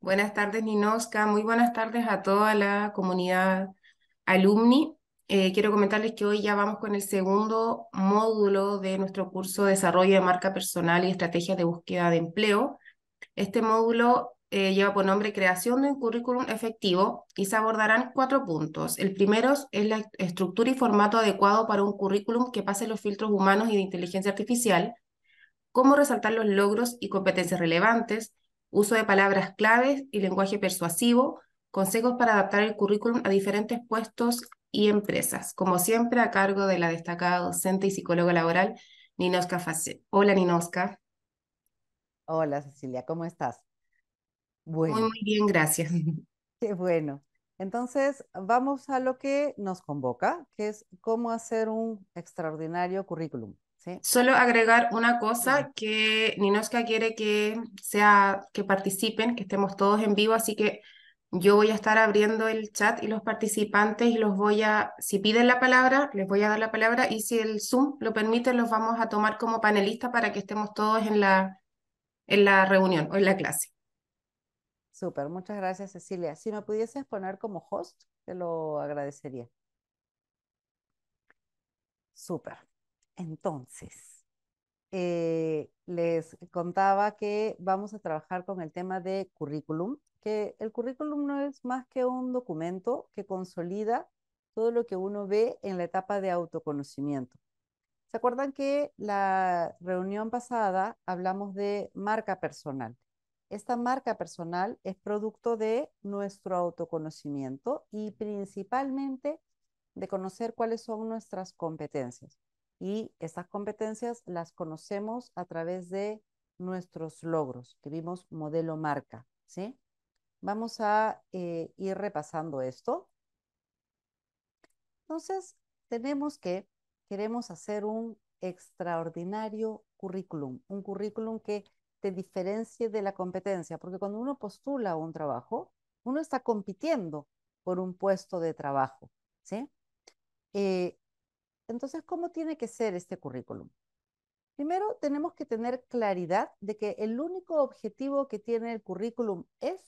Buenas tardes, Ninoska. Muy buenas tardes a toda la comunidad alumni. Eh, quiero comentarles que hoy ya vamos con el segundo módulo de nuestro curso Desarrollo de Marca Personal y Estrategias de Búsqueda de Empleo. Este módulo eh, lleva por nombre Creación de un Currículum Efectivo y se abordarán cuatro puntos. El primero es la estructura y formato adecuado para un currículum que pase los filtros humanos y de inteligencia artificial, cómo resaltar los logros y competencias relevantes, uso de palabras claves y lenguaje persuasivo, consejos para adaptar el currículum a diferentes puestos y empresas, como siempre a cargo de la destacada docente y psicóloga laboral Ninoska Fase. Hola Ninoska. Hola Cecilia, ¿cómo estás? muy bien, gracias. Qué bueno. Entonces, vamos a lo que nos convoca, que es cómo hacer un extraordinario currículum. Solo agregar una cosa que Ninoska quiere que sea que participen, que estemos todos en vivo, así que yo voy a estar abriendo el chat y los participantes y los voy a, si piden la palabra, les voy a dar la palabra y si el Zoom lo permite, los vamos a tomar como panelistas para que estemos todos en la, en la reunión o en la clase. Súper, muchas gracias Cecilia. Si me pudieses poner como host, te lo agradecería. Súper. Entonces, eh, les contaba que vamos a trabajar con el tema de currículum, que el currículum no es más que un documento que consolida todo lo que uno ve en la etapa de autoconocimiento. ¿Se acuerdan que la reunión pasada hablamos de marca personal? Esta marca personal es producto de nuestro autoconocimiento y principalmente de conocer cuáles son nuestras competencias y estas competencias las conocemos a través de nuestros logros, que vimos modelo marca, ¿sí? Vamos a eh, ir repasando esto. Entonces, tenemos que, queremos hacer un extraordinario currículum, un currículum que te diferencie de la competencia, porque cuando uno postula un trabajo, uno está compitiendo por un puesto de trabajo, ¿sí? Eh, entonces, ¿cómo tiene que ser este currículum? Primero, tenemos que tener claridad de que el único objetivo que tiene el currículum es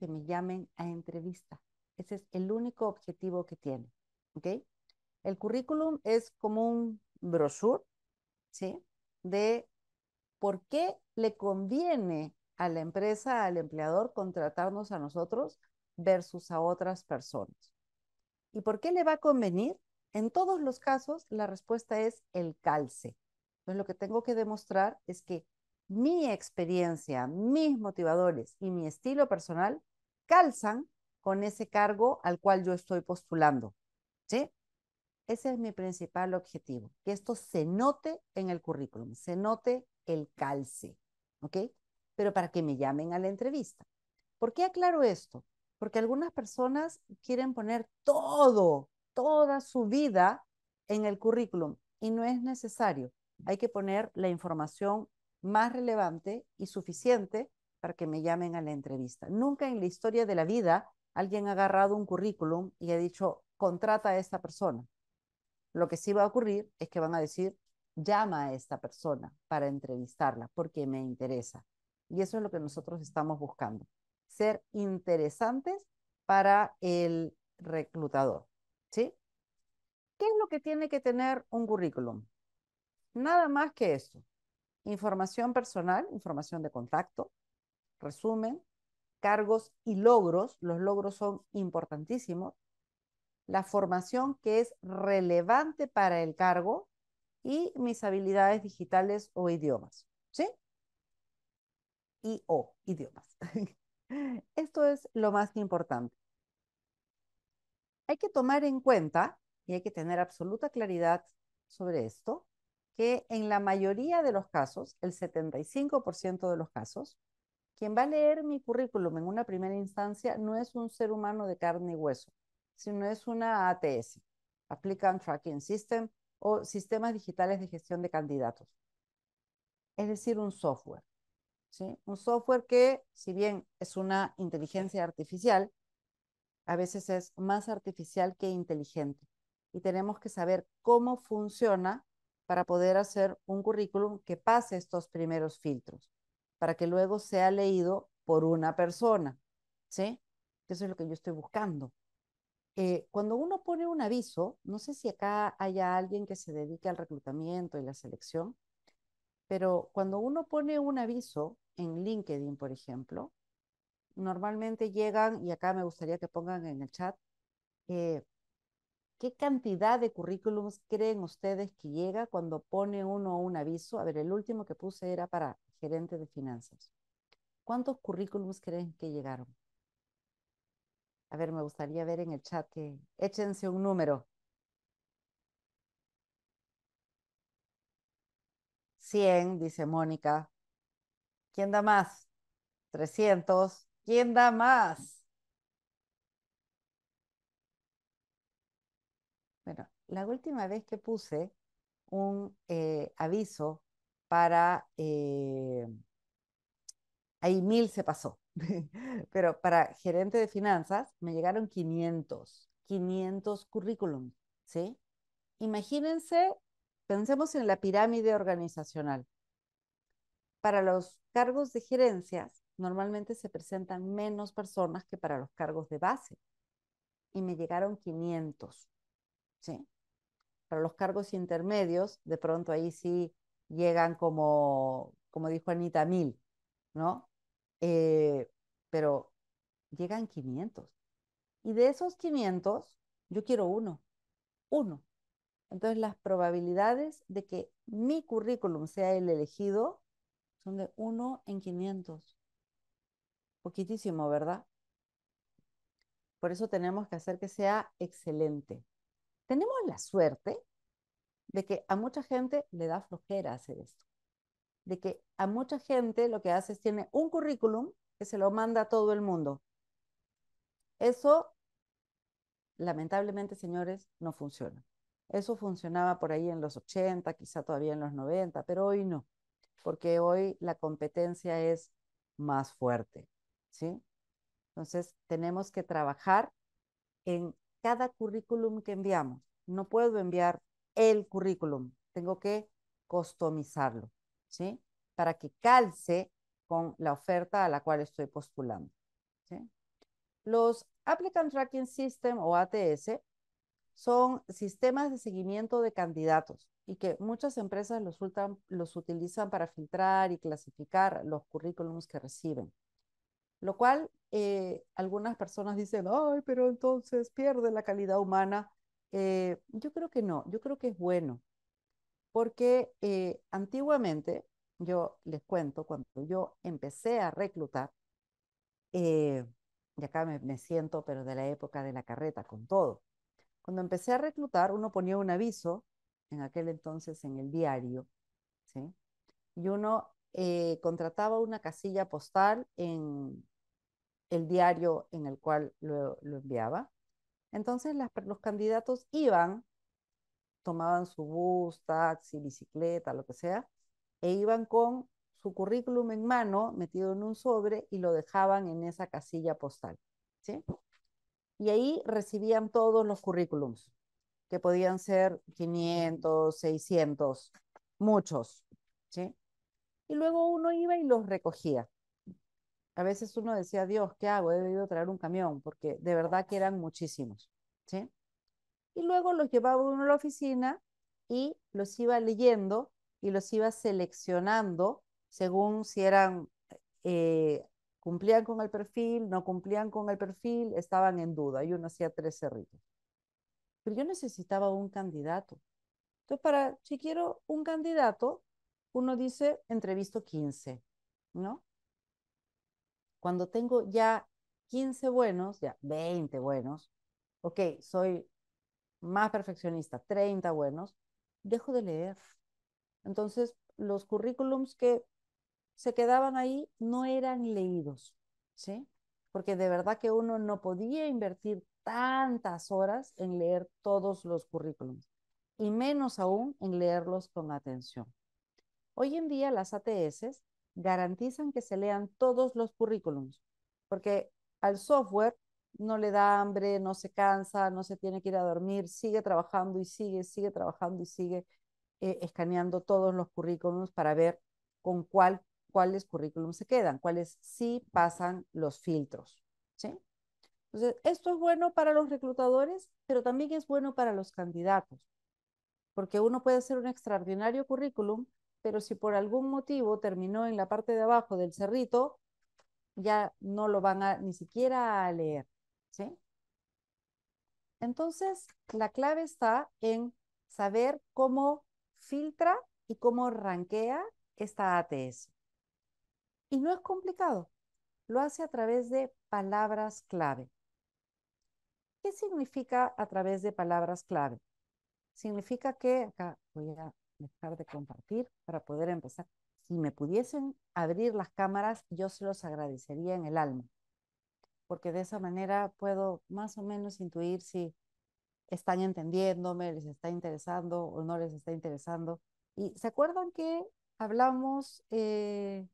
que me llamen a entrevista. Ese es el único objetivo que tiene. El currículum es como un brochure ¿sí? de por qué le conviene a la empresa, al empleador, contratarnos a nosotros versus a otras personas. ¿Y por qué le va a convenir? En todos los casos, la respuesta es el calce. Entonces, lo que tengo que demostrar es que mi experiencia, mis motivadores y mi estilo personal calzan con ese cargo al cual yo estoy postulando. ¿Sí? Ese es mi principal objetivo, que esto se note en el currículum, se note el calce, ¿ok? Pero para que me llamen a la entrevista. ¿Por qué aclaro esto? Porque algunas personas quieren poner todo toda su vida en el currículum y no es necesario. Hay que poner la información más relevante y suficiente para que me llamen a la entrevista. Nunca en la historia de la vida alguien ha agarrado un currículum y ha dicho, contrata a esta persona. Lo que sí va a ocurrir es que van a decir, llama a esta persona para entrevistarla porque me interesa. Y eso es lo que nosotros estamos buscando, ser interesantes para el reclutador. ¿Sí? ¿Qué es lo que tiene que tener un currículum? Nada más que eso. Información personal, información de contacto, resumen, cargos y logros. Los logros son importantísimos. La formación que es relevante para el cargo y mis habilidades digitales o idiomas. ¿Sí? Y o idiomas. Esto es lo más importante. Hay que tomar en cuenta, y hay que tener absoluta claridad sobre esto, que en la mayoría de los casos, el 75% de los casos, quien va a leer mi currículum en una primera instancia no es un ser humano de carne y hueso, sino es una ATS, Applicant Tracking System, o sistemas digitales de gestión de candidatos. Es decir, un software. ¿sí? Un software que, si bien es una inteligencia artificial, a veces es más artificial que inteligente. Y tenemos que saber cómo funciona para poder hacer un currículum que pase estos primeros filtros, para que luego sea leído por una persona. ¿Sí? Eso es lo que yo estoy buscando. Eh, cuando uno pone un aviso, no sé si acá haya alguien que se dedique al reclutamiento y la selección, pero cuando uno pone un aviso en LinkedIn, por ejemplo, normalmente llegan, y acá me gustaría que pongan en el chat, eh, ¿qué cantidad de currículums creen ustedes que llega cuando pone uno un aviso? A ver, el último que puse era para gerente de finanzas. ¿Cuántos currículums creen que llegaron? A ver, me gustaría ver en el chat que échense un número. 100, dice Mónica. ¿Quién da más? 300. ¿Quién da más? Bueno, la última vez que puse un eh, aviso para... Eh, ahí mil se pasó, pero para gerente de finanzas me llegaron 500, 500 currículum, ¿sí? Imagínense, pensemos en la pirámide organizacional. Para los cargos de gerencias, normalmente se presentan menos personas que para los cargos de base. Y me llegaron 500. ¿sí? Para los cargos intermedios, de pronto ahí sí llegan como, como dijo Anita, mil, ¿no? Eh, pero llegan 500. Y de esos 500, yo quiero uno, uno. Entonces las probabilidades de que mi currículum sea el elegido son de uno en 500 poquitísimo, ¿verdad? Por eso tenemos que hacer que sea excelente. Tenemos la suerte de que a mucha gente le da flojera hacer esto, de que a mucha gente lo que hace es tiene un currículum que se lo manda a todo el mundo. Eso, lamentablemente, señores, no funciona. Eso funcionaba por ahí en los 80, quizá todavía en los 90, pero hoy no, porque hoy la competencia es más fuerte. ¿sí? Entonces, tenemos que trabajar en cada currículum que enviamos. No puedo enviar el currículum, tengo que customizarlo, ¿sí? Para que calce con la oferta a la cual estoy postulando. Los Applicant Tracking System o ATS son sistemas de seguimiento de candidatos y que muchas empresas los utilizan para filtrar y clasificar los currículums que reciben. Lo cual eh, algunas personas dicen, ay, pero entonces pierde la calidad humana. Eh, yo creo que no, yo creo que es bueno, porque eh, antiguamente, yo les cuento, cuando yo empecé a reclutar, y acá me, me siento, pero de la época de la carreta, con todo. Cuando empecé a reclutar, uno ponía un aviso en aquel entonces en el diario, ¿sí? Y uno eh, contrataba una casilla postal en el diario en el cual lo, enviaba. Entonces los candidatos iban, tomaban su bus, taxi, bicicleta, lo que sea, e iban con su currículum en mano, metido en un sobre, y lo dejaban en esa casilla postal. ¿sí? Y ahí recibían todos los currículums, que podían ser 500, 600, muchos. ¿sí? y luego uno iba y los recogía. A veces uno decía, Dios, ¿qué hago? He debido traer un camión, porque de verdad que eran muchísimos. ¿sí? Y luego los llevaba uno a la oficina y los iba leyendo y los iba seleccionando según si eran, eh, cumplían con el perfil, no cumplían con el perfil, estaban en duda y uno hacía tres cerritos. Pero yo necesitaba un candidato. Entonces, para, si quiero un candidato, uno dice, entrevisto 15, ¿no? Cuando tengo ya 15 buenos, ya 20 buenos, ok, soy más perfeccionista, 30 buenos, dejo de leer. Entonces, los currículums que se quedaban ahí no eran leídos, ¿sí? Porque de verdad que uno no podía invertir tantas horas en leer todos los currículums y menos aún en leerlos con atención. Hoy en día las ATS garantizan que se lean todos los currículums, porque al software no le da hambre, no se cansa, no se tiene que ir a dormir, sigue trabajando y sigue, sigue trabajando y sigue eh, escaneando todos los currículums para ver con cuáles currículums se quedan, cuáles sí pasan los filtros. ¿sí? Entonces, esto es bueno para los reclutadores, pero también es bueno para los candidatos, porque uno puede hacer un extraordinario currículum, pero si por algún motivo terminó en la parte de abajo del cerrito, ya no lo van a ni siquiera a leer, ¿sí? Entonces, la clave está en saber cómo filtra y cómo ranquea esta ATS. Y no es complicado, lo hace a través de palabras clave. ¿Qué significa a través de palabras clave? Significa que, acá voy a dejar de compartir para poder empezar. Si me pudiesen abrir las cámaras, yo se los agradecería en el alma, porque de esa manera puedo más o menos intuir si están entendiéndome, les está interesando o no les está interesando. Y se acuerdan que hablamos, eh,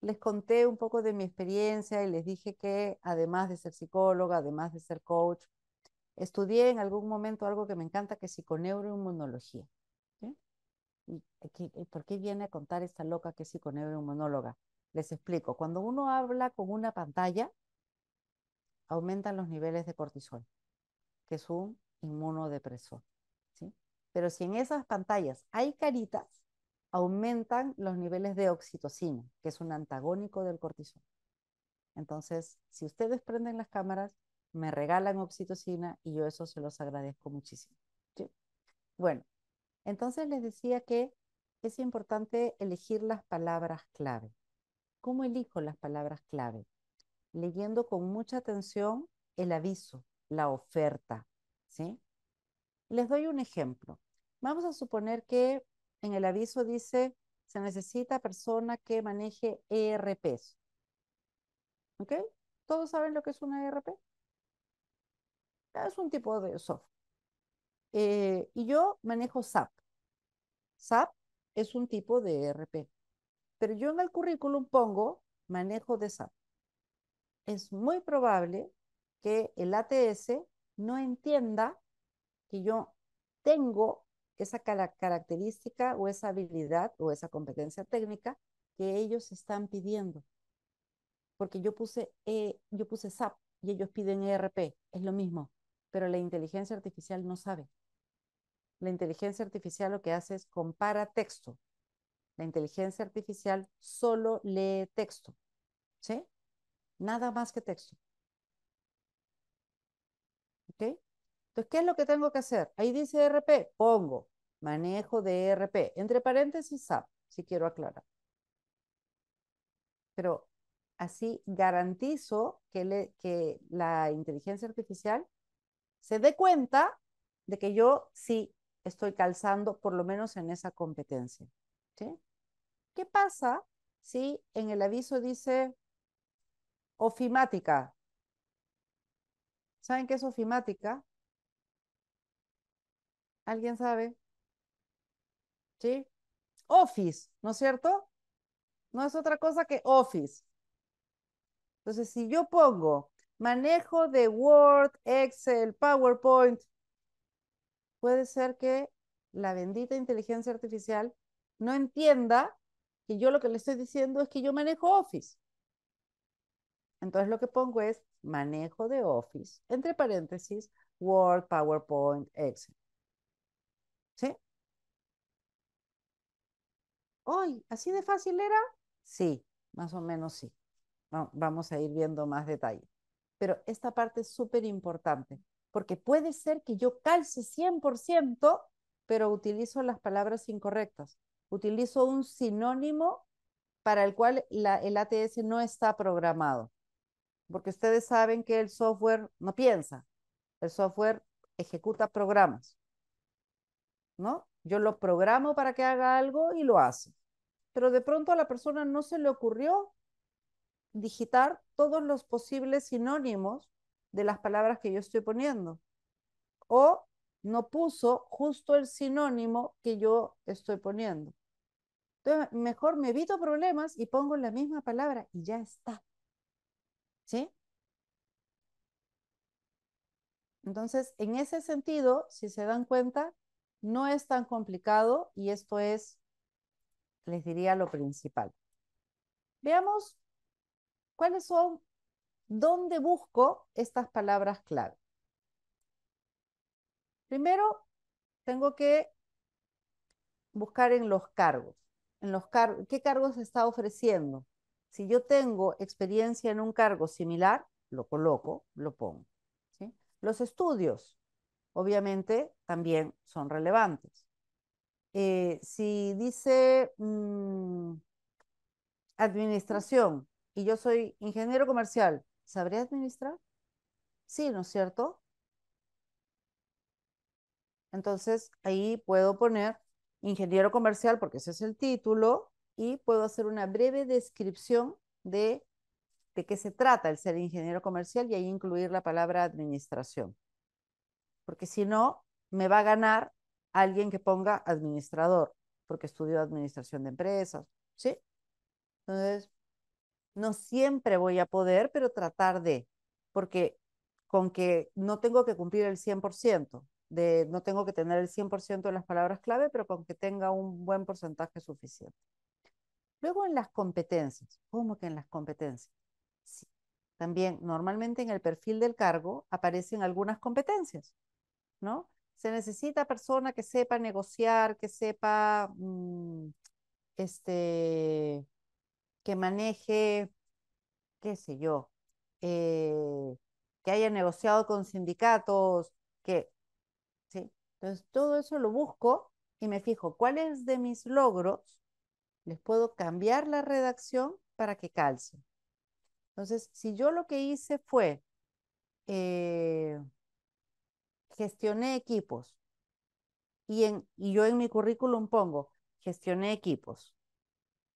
les conté un poco de mi experiencia y les dije que además de ser psicóloga, además de ser coach, estudié en algún momento algo que me encanta, que es psiconeuroinmunología. ¿Y, por qué viene a contar esta loca que es psiconeuromonóloga? Les explico. Cuando uno habla con una pantalla, aumentan los niveles de cortisol, que es un inmunodepresor. ¿sí? Pero si en esas pantallas hay caritas, aumentan los niveles de oxitocina, que es un antagónico del cortisol. Entonces, si ustedes prenden las cámaras, me regalan oxitocina y yo eso se los agradezco muchísimo. Bueno, entonces les decía que es importante elegir las palabras clave. ¿Cómo elijo las palabras clave? Leyendo con mucha atención el aviso, la oferta, ¿sí? Les doy un ejemplo. Vamos a suponer que en el aviso dice, se necesita persona que maneje ERPs. ¿Ok? ¿Todos saben lo que es una ERP? Es un tipo de software. Eh, y yo manejo SAP. SAP es un tipo de ERP. Pero yo en el currículum pongo manejo de SAP. Es muy probable que el ATS no entienda que yo tengo esa característica o esa habilidad o esa competencia técnica que ellos están pidiendo. Porque yo puse, e, yo puse SAP y ellos piden ERP, es lo mismo, pero la inteligencia artificial no sabe la inteligencia artificial lo que hace es compara texto. La inteligencia artificial solo lee texto, ¿sí? Nada más que texto. ¿Ok? Entonces, ¿qué es lo que tengo que hacer? Ahí dice e RP, pongo manejo de ERP, entre paréntesis SAP, si quiero aclarar. Pero así garantizo que, que la inteligencia artificial se dé cuenta de que yo sí estoy calzando, por lo menos en esa competencia. ¿Qué pasa si en el aviso dice ofimática? ¿Saben qué es ofimática? ¿Alguien sabe? ¿Sí? Office, ¿no es cierto? No es otra cosa que Office. Entonces, si yo pongo manejo de Word, Excel, PowerPoint, puede ser que la bendita inteligencia artificial no entienda que yo lo que le estoy diciendo es que yo manejo Office. Entonces lo que pongo es manejo de Office, entre paréntesis, Word, PowerPoint, Excel. ¿Sí? Hoy, ¿así de fácil era? Sí, más o menos sí. Vamos a ir viendo más detalle. Pero esta parte es súper importante porque puede ser que yo calce 100%, pero utilizo las palabras incorrectas. Utilizo un sinónimo para el cual el ATS no está programado, porque ustedes saben que el software no piensa, el software ejecuta programas, ¿no? Yo lo programo para que haga algo y lo hace, pero de pronto a la persona no se le ocurrió digitar todos los posibles sinónimos de las palabras que yo estoy poniendo. O no puso justo el sinónimo que yo estoy poniendo. Entonces, mejor me evito problemas y pongo la misma palabra y ya está. ¿Sí? Entonces, en ese sentido, si se dan cuenta, no es tan complicado y esto es, les diría, lo principal. Veamos cuáles son ¿Dónde busco estas palabras clave? Primero, tengo que buscar en los cargos. En los ¿Qué cargos se está ofreciendo? Si yo tengo experiencia en un cargo similar, lo coloco, lo pongo. Los estudios, obviamente, también son relevantes. Eh, si dice mm, administración y yo soy ingeniero comercial, ¿Sabré administrar? Sí, ¿no es cierto? Entonces ahí puedo poner ingeniero comercial porque ese es el título y puedo hacer una breve descripción de, de qué se trata el ser ingeniero comercial y ahí incluir la palabra administración. Porque si no, me va a ganar alguien que ponga administrador porque estudió administración de empresas, ¿sí? Entonces, no siempre voy a poder, pero tratar de, porque con que no tengo que cumplir el 100%, de, no tengo que tener el 100% de las palabras clave, pero con que tenga un buen porcentaje suficiente. Luego en las competencias, ¿cómo que en las competencias? Sí. También normalmente en el perfil del cargo aparecen algunas competencias, ¿no? Se necesita persona que sepa negociar, que sepa mm, este, que maneje, qué sé yo, eh, que haya negociado con sindicatos, que, ¿sí? Entonces, todo eso lo busco y me fijo cuáles de mis logros les puedo cambiar la redacción para que calce. Entonces, si yo lo que hice fue eh, gestioné equipos y, en, y yo en mi currículum pongo gestioné equipos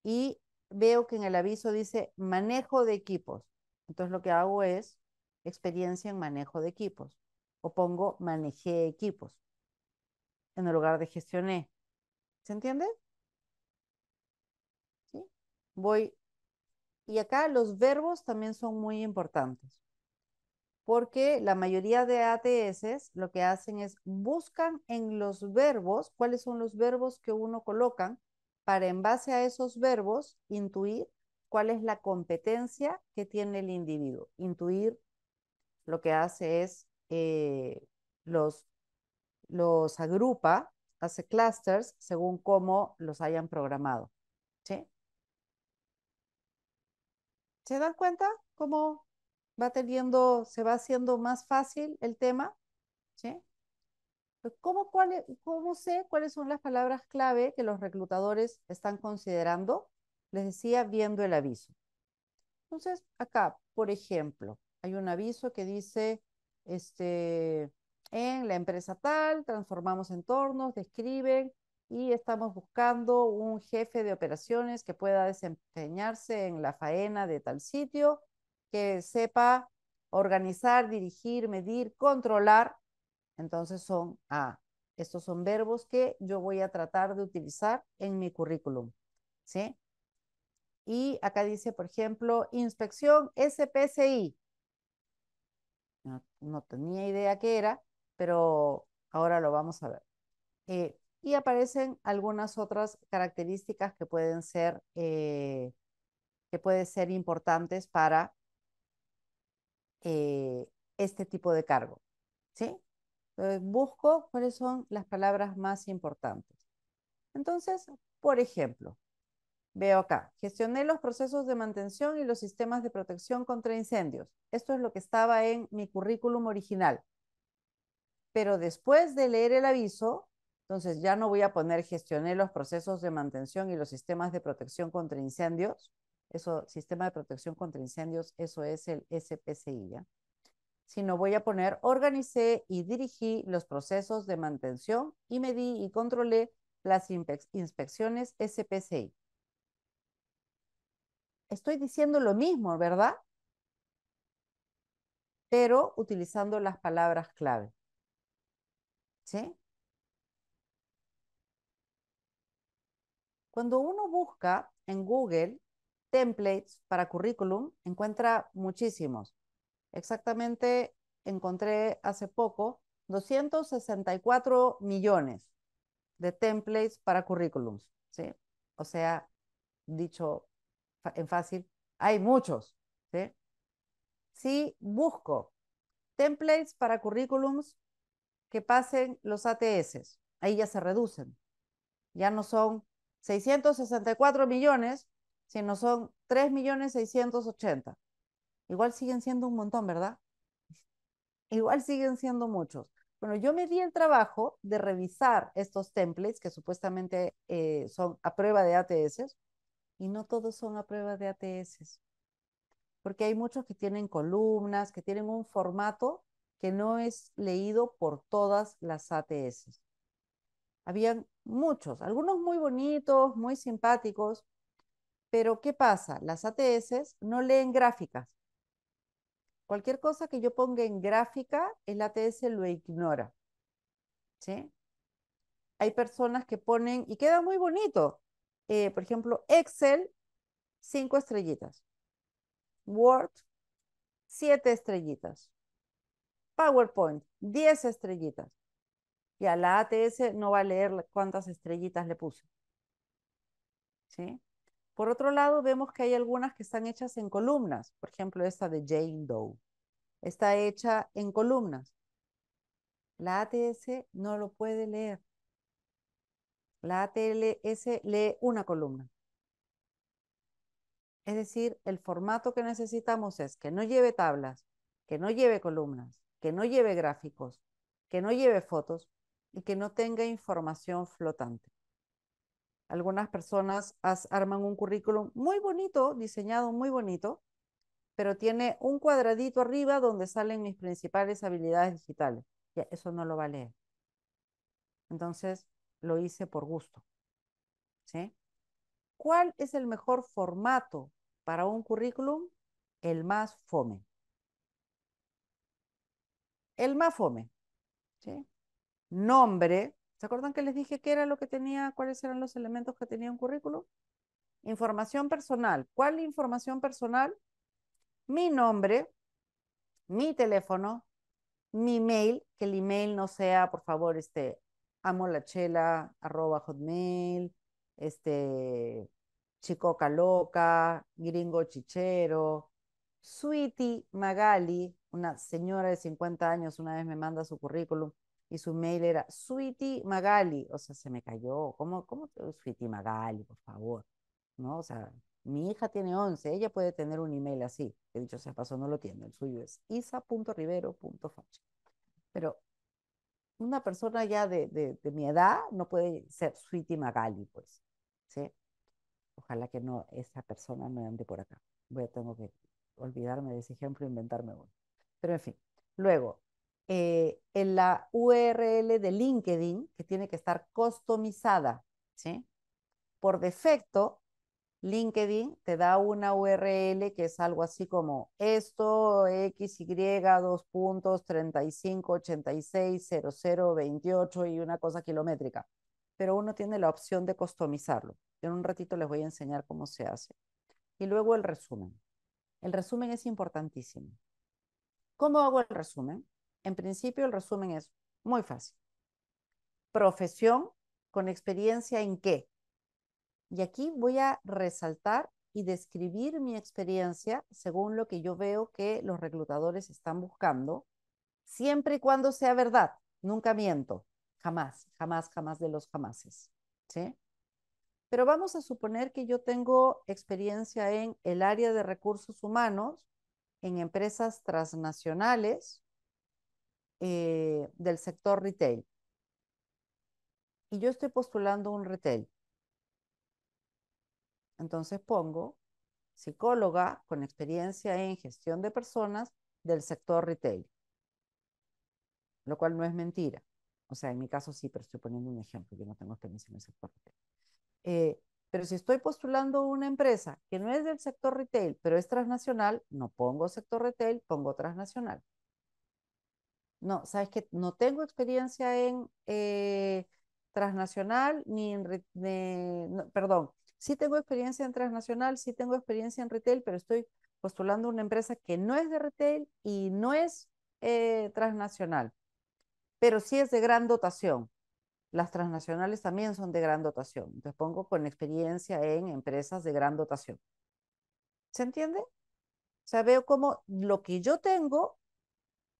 y veo que en el aviso dice manejo de equipos. Entonces lo que hago es experiencia en manejo de equipos o pongo manejé equipos en el lugar de gestioné. ¿Se entiende? ¿Sí? Voy. Y acá los verbos también son muy importantes porque la mayoría de ATS lo que hacen es buscan en los verbos, cuáles son los verbos que uno colocan para en base a esos verbos intuir cuál es la competencia que tiene el individuo. Intuir lo que hace es eh, los, los agrupa, hace clusters según cómo los hayan programado. ¿Sí? ¿Se dan cuenta cómo va teniendo, se va haciendo más fácil el tema? ¿Sí? ¿Cómo, sé cuáles son las palabras clave que los reclutadores están considerando? Les decía, viendo el aviso. Entonces, acá, por ejemplo, hay un aviso que dice, este, en la empresa tal, transformamos entornos, describen y estamos buscando un jefe de operaciones que pueda desempeñarse en la faena de tal sitio, que sepa organizar, dirigir, medir, controlar entonces son A. Estos son verbos que yo voy a tratar de utilizar en mi currículum. ¿Sí? Y acá dice, por ejemplo, inspección SPCI. No, tenía idea qué era, pero ahora lo vamos a ver. Eh, y aparecen algunas otras características que pueden ser, eh, que pueden ser importantes para eh, este tipo de cargo. ¿sí? Entonces, busco cuáles son las palabras más importantes. Entonces, por ejemplo, veo acá, gestioné los procesos de mantención y los sistemas de protección contra incendios. Esto es lo que estaba en mi currículum original. Pero después de leer el aviso, entonces ya no voy a poner gestioné los procesos de mantención y los sistemas de protección contra incendios. Eso, sistema de protección contra incendios, eso es el SPCI. ¿ya? sino voy a poner organicé y dirigí los procesos de mantención y medí y controlé las inspecciones SPCI. Estoy diciendo lo mismo, ¿verdad? Pero utilizando las palabras clave. ¿Sí? Cuando uno busca en Google templates para currículum, encuentra muchísimos. Exactamente, encontré hace poco 264 millones de templates para currículums, ¿sí? O sea, dicho en fácil, hay muchos, ¿sí? Si busco templates para currículums que pasen los ATS, ahí ya se reducen. Ya no son 664 millones, sino son 3 millones Igual siguen siendo un montón, ¿verdad? Igual siguen siendo muchos. Bueno, yo me di el trabajo de revisar estos templates que supuestamente eh, son a prueba de ATS y no todos son a prueba de ATS. Porque hay muchos que tienen columnas, que tienen un formato que no es leído por todas las ATS. Habían muchos, algunos muy bonitos, muy simpáticos, pero ¿qué pasa? Las ATS no leen gráficas. Cualquier cosa que yo ponga en gráfica, el ATS lo ignora. ¿Sí? Hay personas que ponen, y queda muy bonito, eh, por ejemplo, Excel, cinco estrellitas. Word, siete estrellitas. PowerPoint, diez estrellitas. Y a la ATS no va a leer cuántas estrellitas le puse. ¿Sí? Por otro lado, vemos que hay algunas que están hechas en columnas, por ejemplo, esta de Jane Doe. Está hecha en columnas. La ATS no lo puede leer. La ATLS lee una columna. Es decir, el formato que necesitamos es que no lleve tablas, que no lleve columnas, que no lleve gráficos, que no lleve fotos y que no tenga información flotante. Algunas personas arman un currículum muy bonito, diseñado muy bonito, pero tiene un cuadradito arriba donde salen mis principales habilidades digitales. eso no lo va a leer. Entonces, lo hice por gusto. ¿Cuál es el mejor formato para un currículum? El más fome. El más fome. Nombre, ¿Se acuerdan que les dije qué era lo que tenía, cuáles eran los elementos que tenía un currículum? Información personal. ¿Cuál información personal? Mi nombre, mi teléfono, mi mail, que el email no sea, por favor, este, amolachela, arroba hotmail, este, chicoca loca, gringo chichero, Sweetie Magali, una señora de 50 años, una vez me manda su currículum y su mail era Sweetie Magali, o sea, se me cayó, ¿cómo, cómo Sweetie Magali, por favor? ¿No? O sea, mi hija tiene 11, ella puede tener un email así, que dicho sea pasó, no lo tiene, el suyo es isa.rivero.fach. Pero una persona ya de, de, mi edad no puede ser Sweetie Magali, pues, ¿sí? Ojalá que no, esa persona no ande por acá. Voy a, tengo que olvidarme de ese ejemplo e inventarme uno. Pero en fin, luego, eh, en la URL de LinkedIn, que tiene que estar customizada. Por defecto, LinkedIn te da una URL que es algo así como esto, XY, dos puntos, y una cosa kilométrica. Pero uno tiene la opción de customizarlo. En un ratito les voy a enseñar cómo se hace. Y luego el resumen. El resumen es importantísimo. ¿Cómo hago el resumen? En principio, el resumen es muy fácil. Profesión con experiencia en qué. Y aquí voy a resaltar y describir mi experiencia según lo que yo veo que los reclutadores están buscando, siempre y cuando sea verdad. Nunca miento. Jamás, jamás, jamás de los jamases. Pero vamos a suponer que yo tengo experiencia en el área de recursos humanos, en empresas transnacionales, eh, del sector retail. Y yo estoy postulando un retail. Entonces pongo psicóloga con experiencia en gestión de personas del sector retail, lo cual no es mentira. O sea, en mi caso sí, pero estoy poniendo un ejemplo, yo no tengo experiencia en el sector retail. Eh, pero si estoy postulando una empresa que no es del sector retail, pero es transnacional, no pongo sector retail, pongo transnacional no, sabes que no tengo experiencia en eh, transnacional ni en, perdón, sí tengo experiencia en transnacional, sí tengo experiencia en retail, pero estoy postulando una empresa que no es de retail y no es eh, transnacional, pero sí es de gran dotación. Las transnacionales también son de gran dotación. Entonces pongo con experiencia en empresas de gran dotación. ¿Se entiende? O sea, veo como lo que yo tengo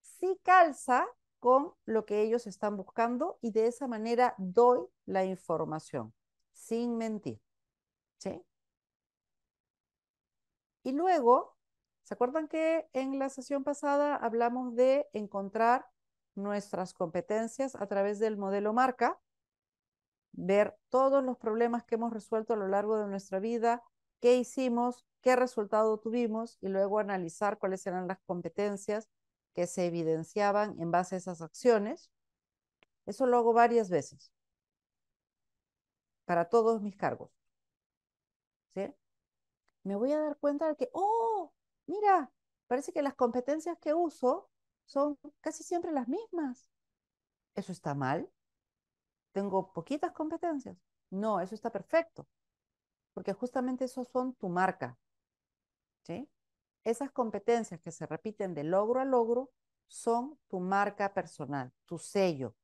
si calza con lo que ellos están buscando y de esa manera doy la información sin mentir. ¿Sí? Y luego, ¿se acuerdan que en la sesión pasada hablamos de encontrar nuestras competencias a través del modelo marca? Ver todos los problemas que hemos resuelto a lo largo de nuestra vida, qué hicimos, qué resultado tuvimos y luego analizar cuáles eran las competencias que se evidenciaban en base a esas acciones. Eso lo hago varias veces para todos mis cargos. ¿Sí? Me voy a dar cuenta de que, oh, mira, parece que las competencias que uso son casi siempre las mismas. ¿Eso está mal? ¿Tengo poquitas competencias? No, eso está perfecto, porque justamente eso son tu marca. ¿Sí? esas competencias que se repiten de logro a logro son tu marca personal, tu sello.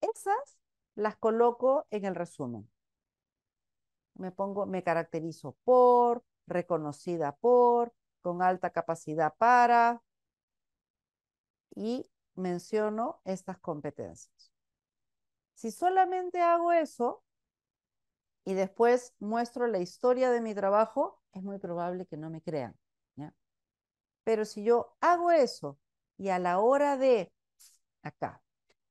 Esas las coloco en el resumen. Me pongo, me caracterizo por, reconocida por, con alta capacidad para y menciono estas competencias. Si solamente hago eso y después muestro la historia de mi trabajo, es muy probable que no me crean. Pero si yo hago eso y a la hora de acá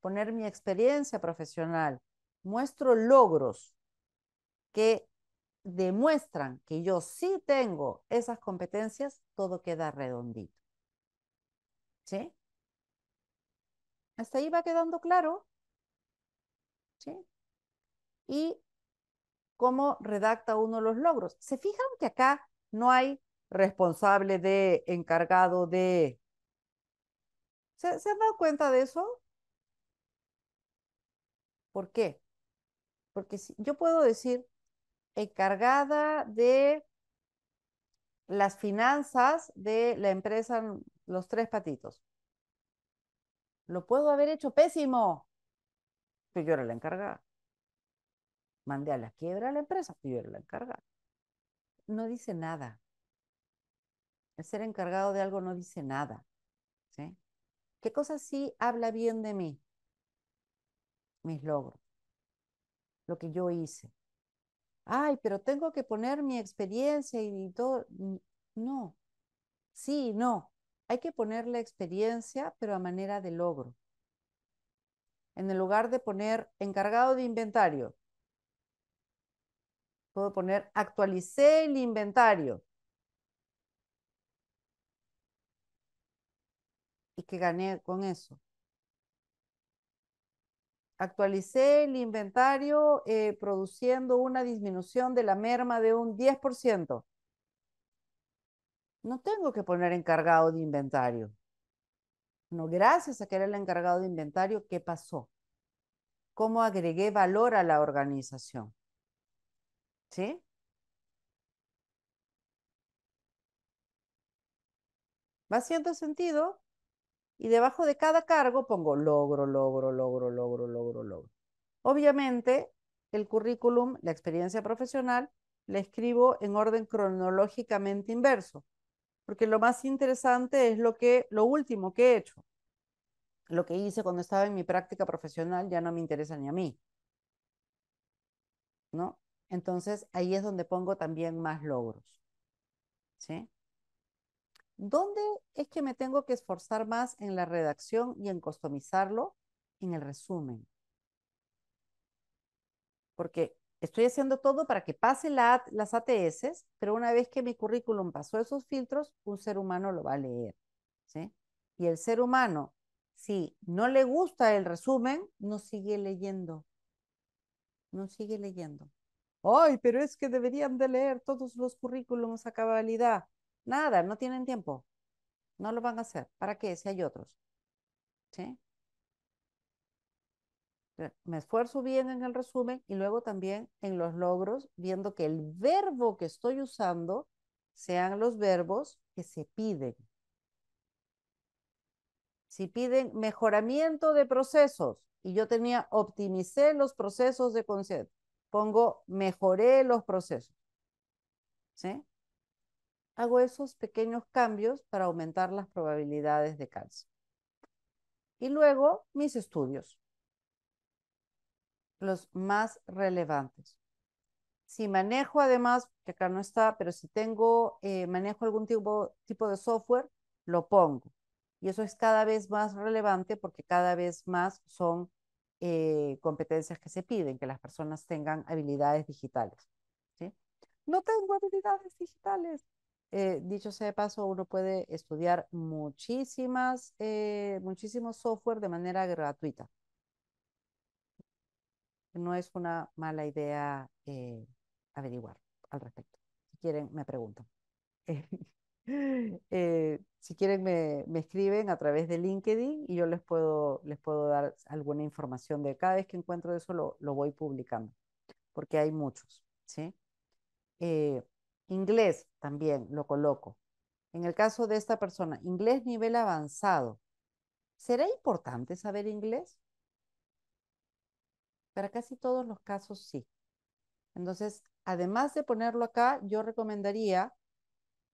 poner mi experiencia profesional, muestro logros que demuestran que yo sí tengo esas competencias, todo queda redondito. ¿Sí? Hasta ahí va quedando claro. ¿Sí? Y cómo redacta uno los logros. ¿Se fijan que acá no hay responsable de, encargado de. ¿Se, han dado cuenta de eso? ¿Por qué? Porque si, yo puedo decir encargada de las finanzas de la empresa Los Tres Patitos. Lo puedo haber hecho pésimo, pero yo era la encargada. Mandé a la quiebra a la empresa, pero yo era la encargada. No dice nada ser encargado de algo no dice nada. ¿Qué cosa sí habla bien de mí? Mis logros, lo que yo hice. Ay, pero tengo que poner mi experiencia y todo. No, sí, no. Hay que poner la experiencia, pero a manera de logro. En el lugar de poner encargado de inventario, puedo poner actualicé el inventario. que gané con eso. Actualicé el inventario eh, produciendo una disminución de la merma de un 10%. No tengo que poner encargado de inventario. No, gracias a que era el encargado de inventario, ¿qué pasó? ¿Cómo agregué valor a la organización? ¿Sí? ¿Va haciendo sentido? y debajo de cada cargo pongo logro, logro, logro, logro, logro, logro. Obviamente, el currículum, la experiencia profesional, la escribo en orden cronológicamente inverso, porque lo más interesante es lo, que, lo último que he hecho. Lo que hice cuando estaba en mi práctica profesional ya no me interesa ni a mí. ¿No? Entonces, ahí es donde pongo también más logros. ¿Sí? ¿Dónde es que me tengo que esforzar más en la redacción y en customizarlo? En el resumen. Porque estoy haciendo todo para que pase las ATS, pero una vez que mi currículum pasó esos filtros, un ser humano lo va a leer. ¿sí? Y el ser humano, si no le gusta el resumen, no sigue leyendo. No sigue leyendo. Ay, pero es que deberían de leer todos los currículums a cabalidad. Nada, no tienen tiempo. No lo van a hacer. ¿Para qué? Si hay otros. ¿Sí? Eh, me esfuerzo bien en el resumen y luego también en los logros, viendo que el verbo que estoy usando sean los verbos que se piden. Si piden mejoramiento de procesos y yo tenía optimicé los procesos de concepto, pongo mejoré los procesos. ¿Sí? hago esos pequeños cambios para aumentar las probabilidades de cáncer. Y luego mis estudios, los más relevantes. Si manejo además, que acá no está, pero si tengo, eh, manejo algún tipo, tipo de software, lo pongo. Y eso es cada vez más relevante porque cada vez más son eh, competencias que se piden, que las personas tengan habilidades digitales. No tengo habilidades digitales, eh, dicho sea de paso, uno puede estudiar muchísimas, eh, software de manera gratuita. No es una mala idea eh, averiguar al respecto. Si quieren, me preguntan. Eh, si quieren, me, me, escriben a través de LinkedIn y yo les puedo, les puedo dar alguna información de cada vez que encuentro eso, lo, lo voy publicando, porque hay muchos, ¿sí? Inglés también lo coloco. En el caso de esta persona, inglés nivel avanzado. ¿Será importante saber inglés? Para casi todos los casos sí. Entonces, además de ponerlo acá, yo recomendaría,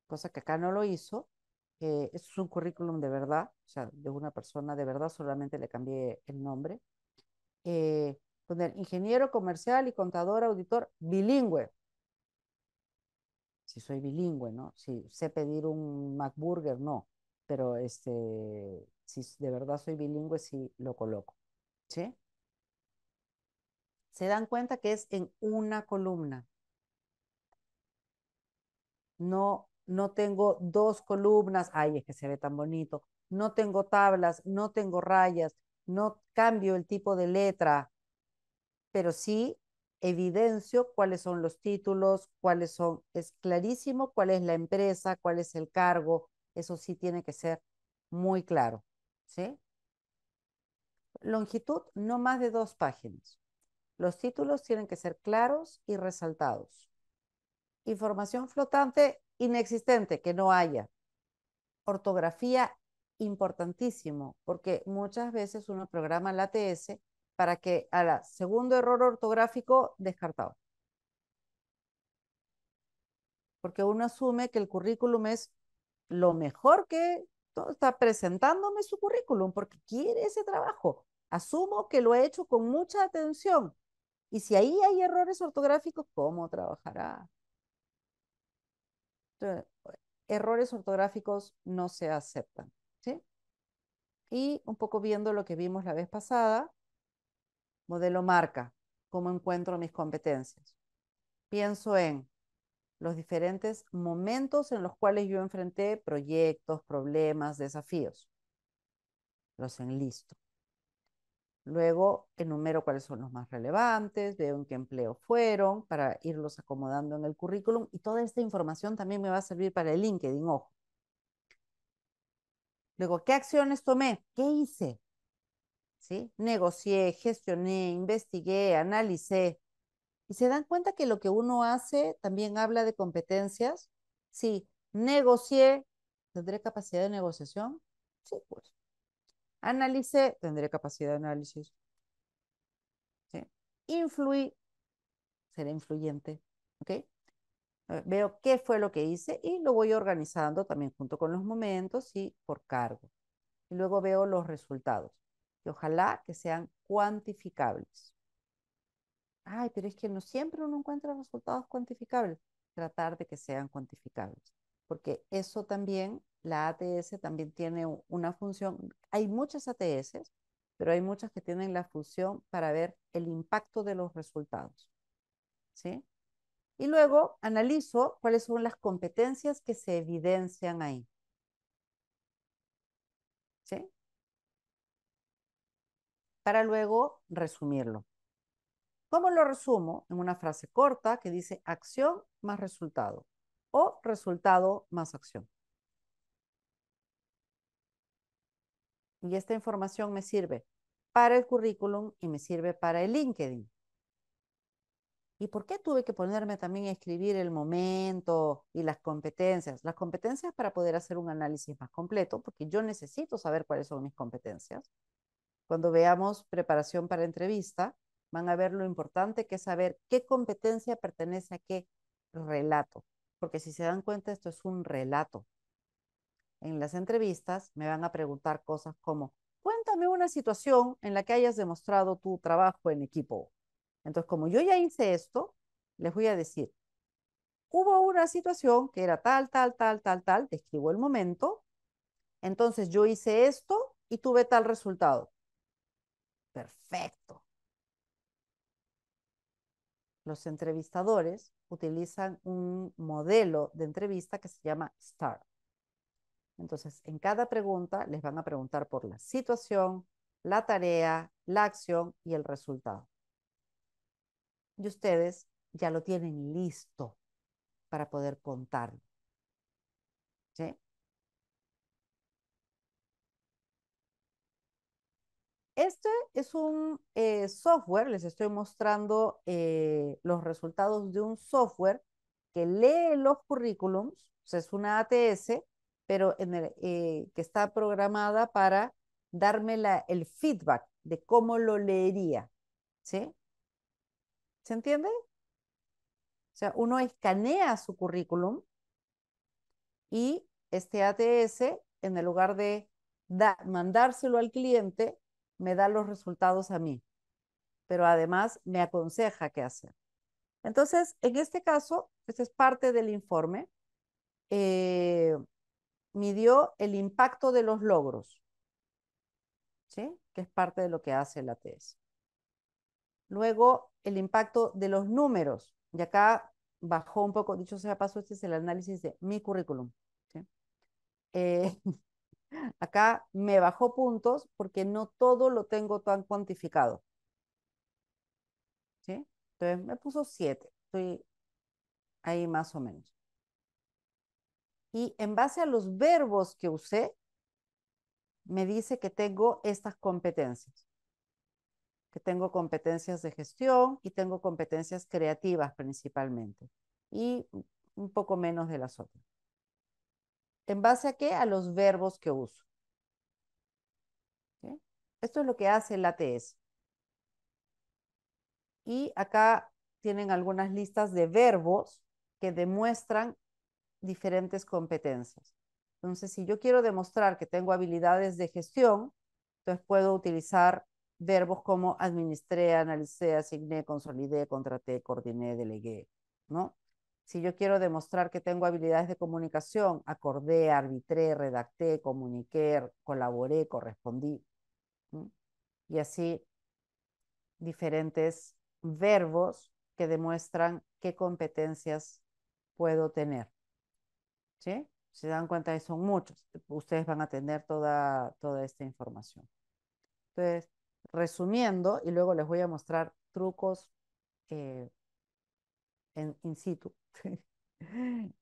cosa que acá no lo hizo, eh, es un currículum de verdad, o sea, de una persona de verdad, solamente le cambié el nombre. Eh, poner ingeniero comercial y contador auditor bilingüe si soy bilingüe, ¿no? Si sé pedir un McBurger, no, pero este, si de verdad soy bilingüe, sí lo coloco, ¿sí? Se dan cuenta que es en una columna. No, no tengo dos columnas, ay, es que se ve tan bonito. No tengo tablas, no tengo rayas, no cambio el tipo de letra, pero sí evidencio cuáles son los títulos, cuáles son, es clarísimo cuál es la empresa, cuál es el cargo, eso sí tiene que ser muy claro, ¿sí? Longitud, no más de dos páginas. Los títulos tienen que ser claros y resaltados. Información flotante, inexistente, que no haya. Ortografía, importantísimo, porque muchas veces uno programa la ATS para que a la segundo error ortográfico descartado. Porque uno asume que el currículum es lo mejor que está presentándome su currículum porque quiere ese trabajo. Asumo que lo ha hecho con mucha atención. Y si ahí hay errores ortográficos, ¿cómo trabajará? errores ortográficos no se aceptan. Y un poco viendo lo que vimos la vez pasada, modelo marca, cómo encuentro mis competencias. Pienso en los diferentes momentos en los cuales yo enfrenté proyectos, problemas, desafíos. Los enlisto. Luego enumero cuáles son los más relevantes, veo en qué empleo fueron para irlos acomodando en el currículum y toda esta información también me va a servir para el LinkedIn, ojo. Luego, ¿qué acciones tomé? ¿Qué hice? Negocié, gestioné, investigué, analicé. ¿Y se dan cuenta que lo que uno hace también habla de competencias? Sí, negocié, ¿tendré capacidad de negociación? Sí, pues. Analicé, tendré capacidad de análisis. ¿Sí? Influí, seré influyente. ¿Ok? Eh, veo qué fue lo que hice y lo voy organizando también junto con los momentos y por cargo. Y luego veo los resultados ojalá que sean cuantificables. Ay, pero es que no siempre uno encuentra resultados cuantificables. Tratar de que sean cuantificables, porque eso también, la ATS también tiene una función. Hay muchas ATS, pero hay muchas que tienen la función para ver el impacto de los resultados. ¿Sí? Y luego analizo cuáles son las competencias que se evidencian ahí. para luego resumirlo. ¿Cómo lo resumo? En una frase corta que dice acción más resultado o resultado más acción. Y esta información me sirve para el currículum y me sirve para el LinkedIn. ¿Y por qué tuve que ponerme también a escribir el momento y las competencias? Las competencias para poder hacer un análisis más completo, porque yo necesito saber cuáles son mis competencias. Cuando veamos preparación para entrevista, van a ver lo importante que es saber qué competencia pertenece a qué relato. Porque si se dan cuenta, esto es un relato. En las entrevistas me van a preguntar cosas como, cuéntame una situación en la que hayas demostrado tu trabajo en equipo. Entonces, como yo ya hice esto, les voy a decir, hubo una situación que era tal, tal, tal, tal, tal, describo el momento, entonces yo hice esto y tuve tal resultado perfecto. Los entrevistadores utilizan un modelo de entrevista que se llama STAR. Entonces, en cada pregunta les van a preguntar por la situación, la tarea, la acción y el resultado. Y ustedes ya lo tienen listo para poder contarlo. ¿Sí? Este es un eh, software, les estoy mostrando eh, los resultados de un software que lee los currículums, o sea, es una ATS, pero eh, que está programada para darme el feedback de cómo lo leería. ¿Sí? ¿Se entiende? O sea, uno escanea su currículum y este ATS, en lugar de mandárselo al cliente, me da los resultados a mí, pero además me aconseja qué hacer. Entonces, en este caso, esta es parte del informe, eh, midió el impacto de los logros, ¿sí? que es parte de lo que hace la TES. Luego, el impacto de los números, y acá bajó un poco, dicho sea paso, este es el análisis de mi currículum. ¿sí? Eh, Acá me bajó puntos porque no todo lo tengo tan cuantificado. Entonces me puso siete. Estoy ahí más o menos. Y en base a los verbos que usé, me dice que tengo estas competencias. Que tengo competencias de gestión y tengo competencias creativas principalmente. Y un poco menos de las otras. ¿En base a qué? A los verbos que uso. Esto es lo que hace el ATS. Y acá tienen algunas listas de verbos que demuestran diferentes competencias. Entonces, si yo quiero demostrar que tengo habilidades de gestión, entonces puedo utilizar verbos como administré, analicé, asigné, consolidé, contraté, coordiné, delegué, ¿no? Si yo quiero demostrar que tengo habilidades de comunicación, acordé, arbitré, redacté, comuniqué, colaboré, correspondí. Y así diferentes verbos que demuestran qué competencias puedo tener. ¿Sí? Se dan cuenta que son muchos. Ustedes van a tener toda, toda esta información. Entonces, resumiendo, y luego les voy a mostrar trucos eh, en, in situ.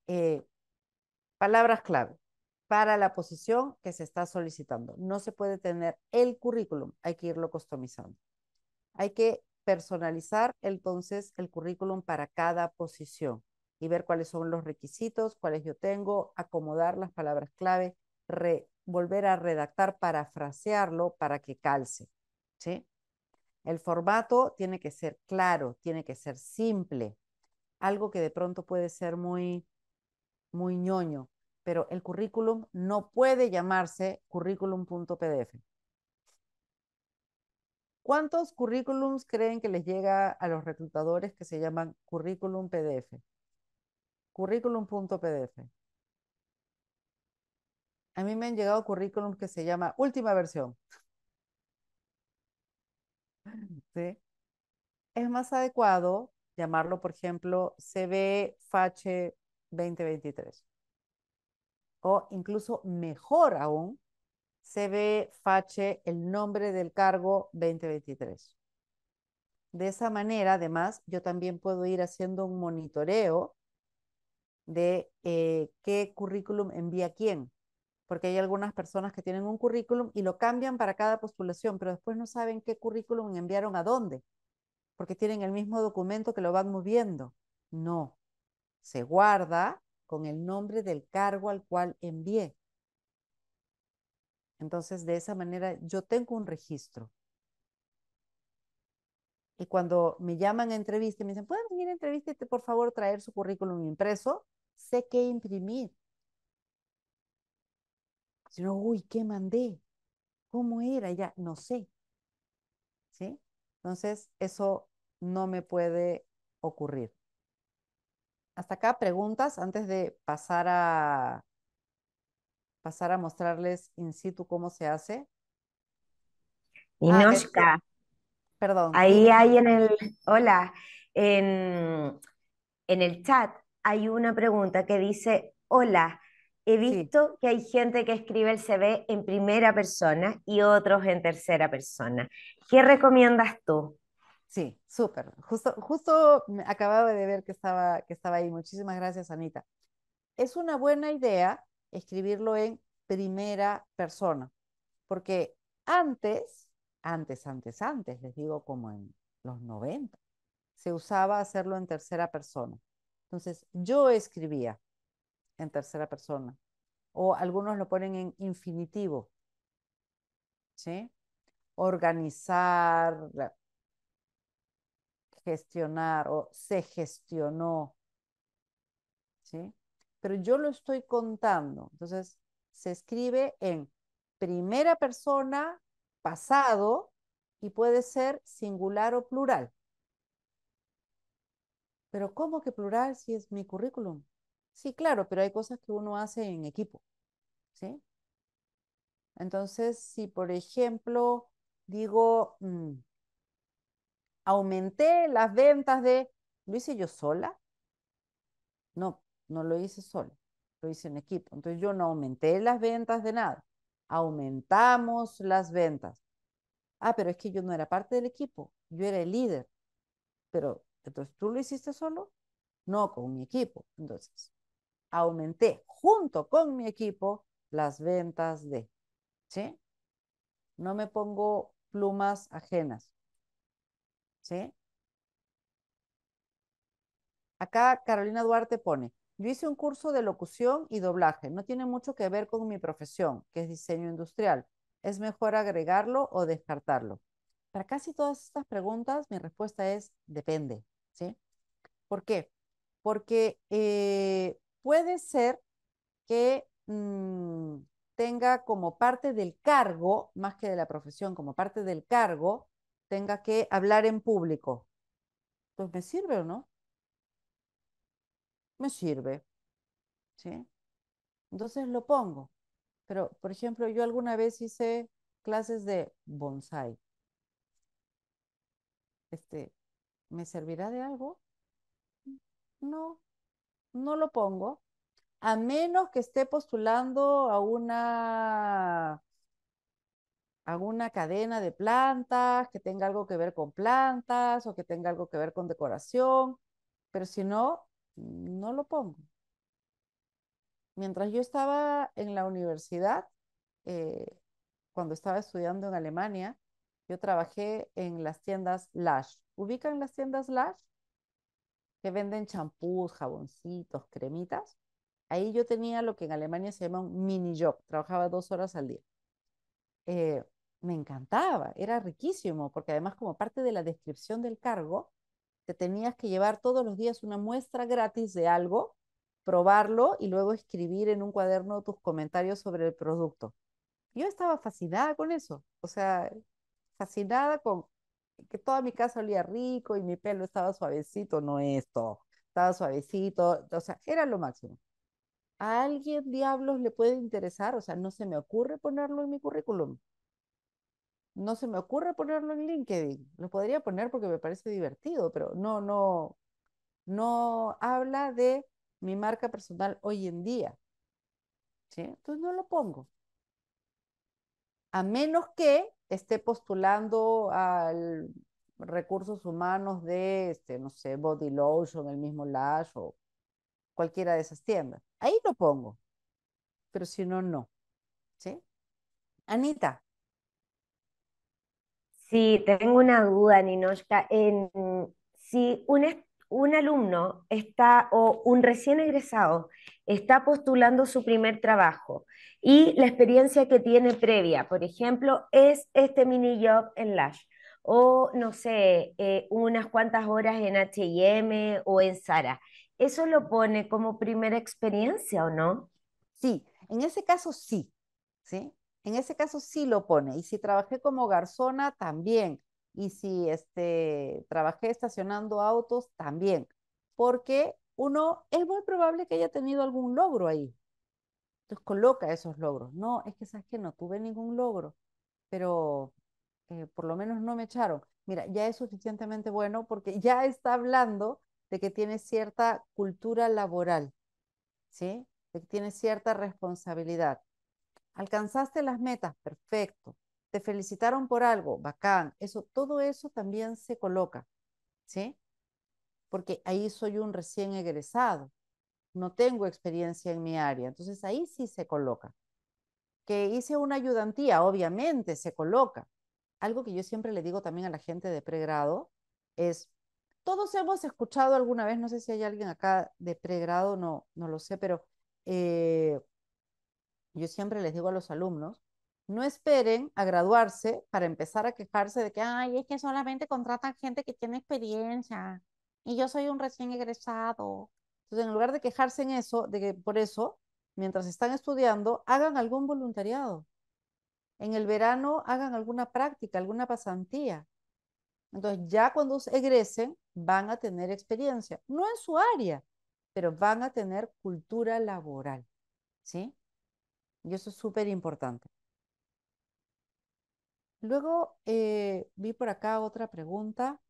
Eh, palabras clave para la posición que se está solicitando. No se puede tener el currículum, hay que irlo customizando. Hay que personalizar entonces el currículum para cada posición y ver cuáles son los requisitos, cuáles yo tengo, acomodar las palabras clave, volver a redactar, parafrasearlo para que calce. El formato tiene que ser claro, tiene que ser simple, algo que de pronto puede ser muy, muy ñoño, pero el currículum no puede llamarse currículum.pdf. ¿Cuántos currículums creen que les llega a los reclutadores que se llaman currículum PDF? Currículum.pdf. A mí me han llegado currículums que se llama última versión. Es más adecuado llamarlo, por ejemplo, cbfh FACHE 2023. O incluso mejor aún, CBFH FACHE, el nombre del cargo 2023. De esa manera, además, yo también puedo ir haciendo un monitoreo de eh, qué currículum envía quién. Porque hay algunas personas que tienen un currículum y lo cambian para cada postulación, pero después no saben qué currículum enviaron a dónde porque tienen el mismo documento que lo van moviendo. No, se guarda con el nombre del cargo al cual envié. Entonces, de esa manera, yo tengo un registro. Y cuando me llaman a entrevista y me dicen, ¿pueden venir a entrevista y por favor traer su currículum impreso? Sé qué imprimir. Sino, uy, ¿qué mandé? ¿Cómo era? Ya no sé. Entonces, eso no me puede ocurrir. Hasta acá preguntas antes de pasar a, pasar a mostrarles in situ cómo se hace. Inoshka. Ah, este, perdón. Ahí hay en el, hola, en, en el chat hay una pregunta que dice, hola, He visto que hay gente que escribe el CV en primera persona y otros en tercera persona. ¿Qué recomiendas tú? Sí, súper. Justo, justo acababa de ver que estaba, que estaba ahí. Muchísimas gracias, Anita. Es una buena idea escribirlo en primera persona, porque antes, antes, antes, antes, les digo como en los 90, se usaba hacerlo en tercera persona. Entonces, yo escribía, en tercera persona. O algunos lo ponen en infinitivo. ¿Sí? Organizar, gestionar o se gestionó. ¿Sí? Pero yo lo estoy contando. Entonces, se escribe en primera persona, pasado, y puede ser singular o plural. Pero ¿cómo que plural si es mi currículum? Sí, claro, pero hay cosas que uno hace en equipo, ¿sí? Entonces, si por ejemplo digo, mm, aumenté las ventas de, ¿lo hice yo sola? No, no lo hice sola, lo hice en equipo. Entonces yo no aumenté las ventas de nada, aumentamos las ventas. Ah, pero es que yo no era parte del equipo, yo era el líder. Pero, entonces, ¿tú lo hiciste solo? No, con mi equipo. Entonces, aumenté junto con mi equipo las ventas de. ¿Sí? No me pongo plumas ajenas. ¿Sí? Acá Carolina Duarte pone, yo hice un curso de locución y doblaje. No tiene mucho que ver con mi profesión, que es diseño industrial. ¿Es mejor agregarlo o descartarlo? Para casi todas estas preguntas, mi respuesta es depende. ¿sí? ¿Por qué? Porque eh, puede ser que mm, tenga como parte del cargo, más que de la profesión, como parte del cargo, tenga que hablar en público. Pues me sirve o no? Me sirve. ¿Sí? Entonces lo pongo. Pero, por ejemplo, yo alguna vez hice clases de bonsai. Este, ¿me servirá de algo? No, no lo pongo, a menos que esté postulando a una, a una cadena de plantas, que tenga algo que ver con plantas o que tenga algo que ver con decoración, pero si no, no lo pongo. Mientras yo estaba en la universidad, eh, cuando estaba estudiando en Alemania, yo trabajé en las tiendas Lush ¿Ubican las tiendas Lash? que venden champús, jaboncitos, cremitas. Ahí yo tenía lo que en Alemania se llama un mini job, trabajaba dos horas al día. Eh, me encantaba, era riquísimo, porque además como parte de la descripción del cargo, te tenías que llevar todos los días una muestra gratis de algo, probarlo y luego escribir en un cuaderno tus comentarios sobre el producto. Yo estaba fascinada con eso, o sea, fascinada con que toda mi casa olía rico y mi pelo estaba suavecito, no esto, estaba suavecito, o sea, era lo máximo. ¿A alguien diablos le puede interesar? O sea, no se me ocurre ponerlo en mi currículum. No se me ocurre ponerlo en LinkedIn. Lo podría poner porque me parece divertido, pero no, no, no habla de mi marca personal hoy en día. ¿Sí? Entonces no lo pongo a menos que esté postulando al recursos humanos de, este, no sé, Body Lotion, el mismo Lash o cualquiera de esas tiendas. Ahí lo pongo, pero si no, no. ¿Sí? Anita. Sí, tengo una duda, Ninoshka. En, si un, un alumno está o un recién egresado está postulando su primer trabajo y la experiencia que tiene previa, por ejemplo, es este mini job en Lash o, no sé, eh, unas cuantas horas en HM o en Sara. ¿Eso lo pone como primera experiencia o no? Sí, en ese caso sí, ¿sí? En ese caso sí lo pone. Y si trabajé como garzona, también. Y si este, trabajé estacionando autos, también. Porque uno es muy probable que haya tenido algún logro ahí. Entonces coloca esos logros. No, es que sabes que no tuve ningún logro, pero eh, por lo menos no me echaron. Mira, ya es suficientemente bueno porque ya está hablando de que tiene cierta cultura laboral, ¿sí? De que tiene cierta responsabilidad. Alcanzaste las metas, perfecto. Te felicitaron por algo, bacán. Eso, todo eso también se coloca, ¿sí? porque ahí soy un recién egresado, no tengo experiencia en mi área, entonces ahí sí se coloca. Que hice una ayudantía, obviamente se coloca. Algo que yo siempre le digo también a la gente de pregrado es, todos hemos escuchado alguna vez, no sé si hay alguien acá de pregrado, no, no lo sé, pero eh, yo siempre les digo a los alumnos, no esperen a graduarse para empezar a quejarse de que, ay, es que solamente contratan gente que tiene experiencia, y yo soy un recién egresado. Entonces, en lugar de quejarse en eso, de que por eso, mientras están estudiando, hagan algún voluntariado. En el verano hagan alguna práctica, alguna pasantía. Entonces, ya cuando egresen, van a tener experiencia, no en su área, pero van a tener cultura laboral. ¿Sí? Y eso es súper importante. Luego eh, vi por acá otra pregunta.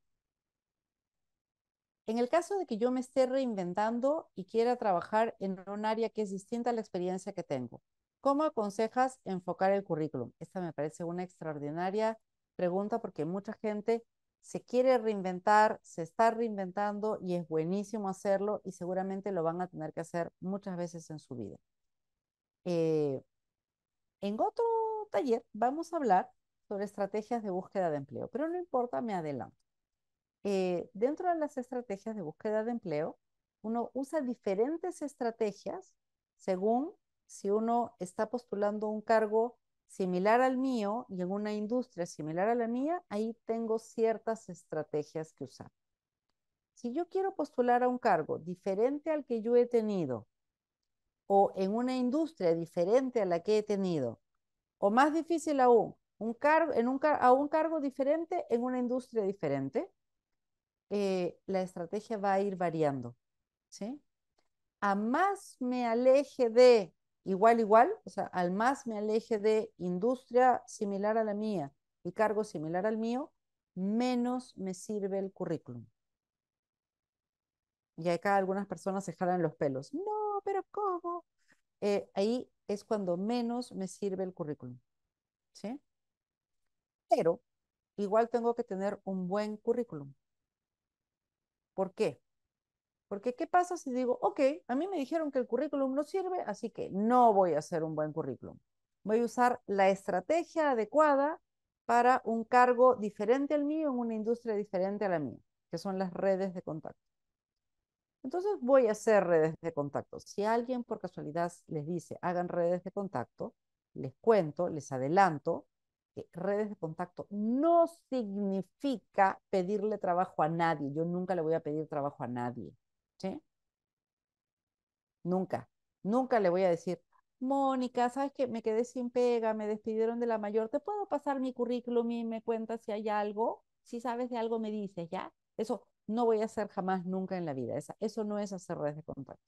En el caso de que yo me esté reinventando y quiera trabajar en un área que es distinta a la experiencia que tengo, ¿cómo aconsejas enfocar el currículum? Esta me parece una extraordinaria pregunta porque mucha gente se quiere reinventar, se está reinventando y es buenísimo hacerlo y seguramente lo van a tener que hacer muchas veces en su vida. Eh, en otro taller vamos a hablar sobre estrategias de búsqueda de empleo, pero no importa, me adelanto. Eh, dentro de las estrategias de búsqueda de empleo, uno usa diferentes estrategias según si uno está postulando un cargo similar al mío y en una industria similar a la mía, ahí tengo ciertas estrategias que usar. Si yo quiero postular a un cargo diferente al que yo he tenido, o en una industria diferente a la que he tenido, o más difícil aún, un en un, a un cargo diferente en una industria diferente, eh, la estrategia va a ir variando. ¿sí? A más me aleje de igual, igual, o sea, al más me aleje de industria similar a la mía y cargo similar al mío, menos me sirve el currículum. Y acá algunas personas se jalan los pelos. No, pero ¿cómo? Eh, ahí es cuando menos me sirve el currículum. ¿Sí? Pero igual tengo que tener un buen currículum. ¿Por qué? Porque ¿qué pasa si digo, ok, a mí me dijeron que el currículum no sirve, así que no voy a hacer un buen currículum. Voy a usar la estrategia adecuada para un cargo diferente al mío en una industria diferente a la mía, que son las redes de contacto. Entonces voy a hacer redes de contacto. Si alguien por casualidad les dice, hagan redes de contacto, les cuento, les adelanto redes de contacto. No significa pedirle trabajo a nadie. Yo nunca le voy a pedir trabajo a nadie. ¿Sí? Nunca. Nunca le voy a decir, Mónica, ¿sabes qué? Me quedé sin pega, me despidieron de la mayor. ¿Te puedo pasar mi currículum y me cuentas si hay algo? Si sabes de algo, me dices, ¿ya? Eso no voy a hacer jamás, nunca en la vida. Esa, eso no es hacer redes de contacto.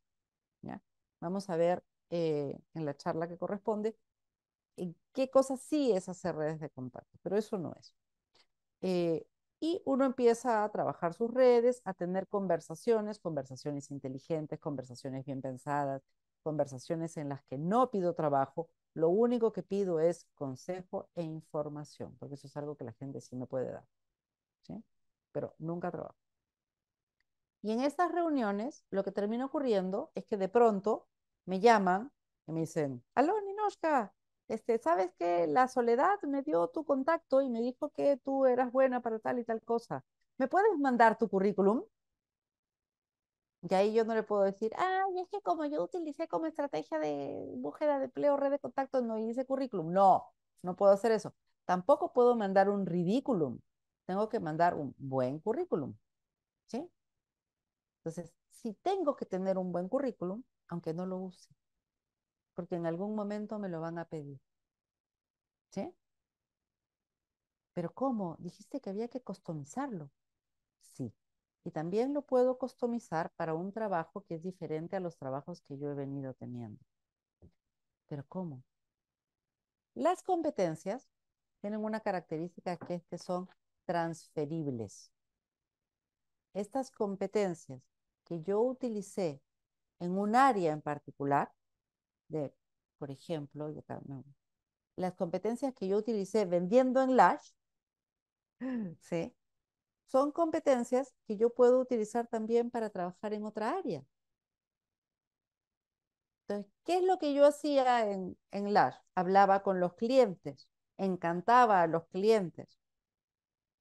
¿ya? Vamos a ver eh, en la charla que corresponde eh, qué cosa sí es hacer redes de contacto, pero eso no es. Eh, y uno empieza a trabajar sus redes, a tener conversaciones, conversaciones inteligentes, conversaciones bien pensadas, conversaciones en las que no pido trabajo, lo único que pido es consejo e información, porque eso es algo que la gente sí me puede dar, pero nunca trabajo. Y en estas reuniones lo que termina ocurriendo es que de pronto me llaman y me dicen, aló, Ninoshka, este, sabes que la soledad me dio tu contacto y me dijo que tú eras buena para tal y tal cosa. ¿Me puedes mandar tu currículum? Y ahí yo no le puedo decir, ay, es que como yo utilicé como estrategia de búsqueda de empleo, red de contacto, no hice currículum. No, no puedo hacer eso. Tampoco puedo mandar un ridículum. Tengo que mandar un buen currículum. ¿Sí? Entonces, si tengo que tener un buen currículum, aunque no lo use porque en algún momento me lo van a pedir. ¿Sí? Pero ¿cómo? Dijiste que había que customizarlo. Sí. Y también lo puedo customizar para un trabajo que es diferente a los trabajos que yo he venido teniendo. Pero ¿cómo? Las competencias tienen una característica que es que son transferibles. Estas competencias que yo utilicé en un área en particular, por ejemplo, las competencias que yo utilicé vendiendo en Lash, son competencias que yo puedo utilizar también para trabajar en otra área. Entonces, ¿qué es lo que yo hacía en, en Lash? Hablaba con los clientes, encantaba a los clientes,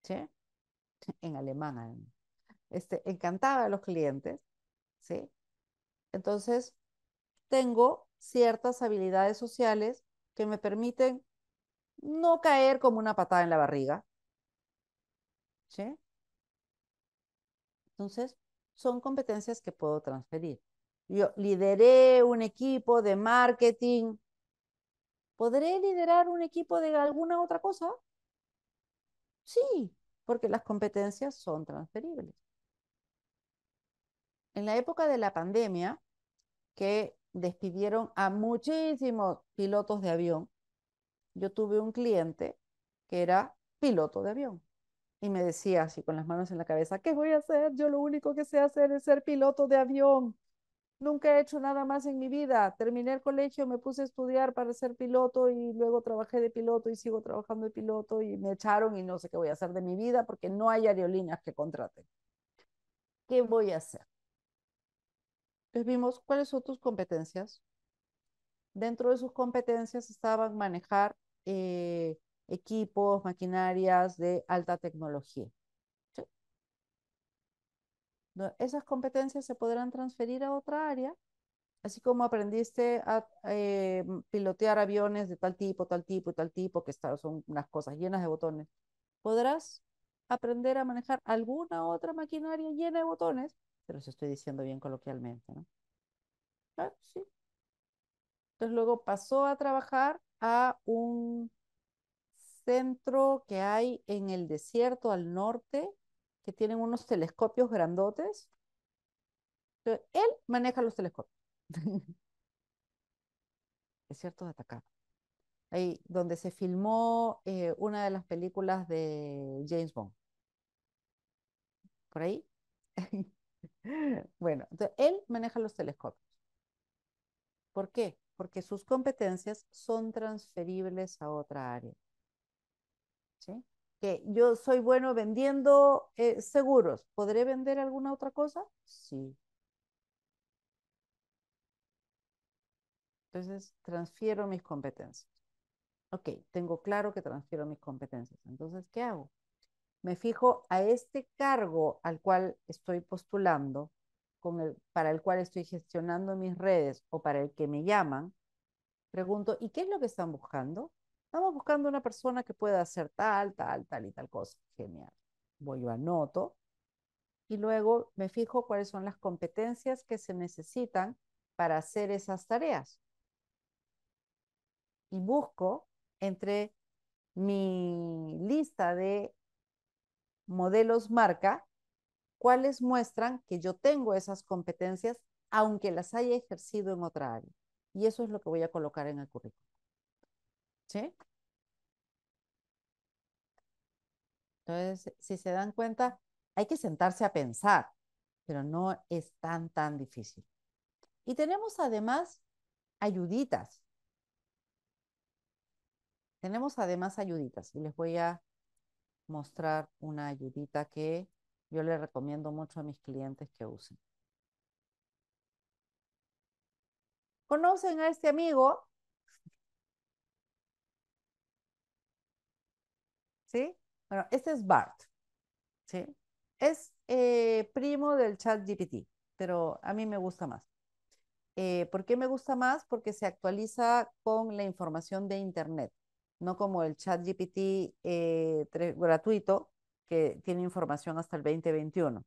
¿sí? en alemán ah, Este, encantaba a los clientes, ¿sí? Entonces, tengo ciertas habilidades sociales que me permiten no caer como una patada en la barriga. Entonces, son competencias que puedo transferir. Yo lideré un equipo de marketing. ¿Podré liderar un equipo de alguna otra cosa? Sí, porque las competencias son transferibles. En la época de la pandemia, que despidieron a muchísimos pilotos de avión. Yo tuve un cliente que era piloto de avión y me decía así con las manos en la cabeza, ¿qué voy a hacer? Yo lo único que sé hacer es ser piloto de avión. Nunca he hecho nada más en mi vida. Terminé el colegio, me puse a estudiar para ser piloto y luego trabajé de piloto y sigo trabajando de piloto y me echaron y no sé qué voy a hacer de mi vida porque no hay aerolíneas que contraten. ¿Qué voy a hacer? vimos cuáles son tus competencias. Dentro de sus competencias estaban manejar eh, equipos, maquinarias de alta tecnología. esas competencias se podrán transferir a otra área, así como aprendiste a eh, pilotear aviones de tal tipo, tal tipo, y tal tipo, que son unas cosas llenas de botones. Podrás aprender a manejar alguna otra maquinaria llena de botones pero si estoy diciendo bien coloquialmente, ¿no? Ah, sí. Entonces luego pasó a trabajar a un centro que hay en el desierto al norte, que tienen unos telescopios grandotes. él maneja los telescopios. desierto de Atacama. Ahí donde se filmó eh, una de las películas de James Bond. Por ahí. Bueno, él maneja los telescopios. ¿Por qué? Porque sus competencias son transferibles a otra área. ¿Sí? Que yo soy bueno vendiendo eh, seguros. ¿Podré vender alguna otra cosa? Sí. Entonces, transfiero mis competencias. Ok, tengo claro que transfiero mis competencias. Entonces, ¿qué hago? me fijo a este cargo al cual estoy postulando, para el cual estoy gestionando mis redes o para el que me llaman, pregunto, ¿y qué es lo que están buscando? Estamos buscando una persona que pueda hacer tal, tal, tal y tal cosa. Genial. Voy, a anoto y luego me fijo cuáles son las competencias que se necesitan para hacer esas tareas. Y busco entre mi lista de modelos marca, cuáles muestran que yo tengo esas competencias aunque las haya ejercido en otra área. Y eso es lo que voy a colocar en el currículum. ¿Sí? Entonces, si se dan cuenta, hay que sentarse a pensar, pero no es tan, tan difícil. Y tenemos además ayuditas. Tenemos además ayuditas y les voy a mostrar una ayudita que yo le recomiendo mucho a mis clientes que usen. ¿Conocen a este amigo? ¿Sí? Bueno, este es Bart. ¿Sí? Es eh, primo del chat GPT, pero a mí me gusta más. Eh, ¿Por qué me gusta más? Porque se actualiza con la información de Internet no como el chat GPT eh, gratuito que tiene información hasta el 2021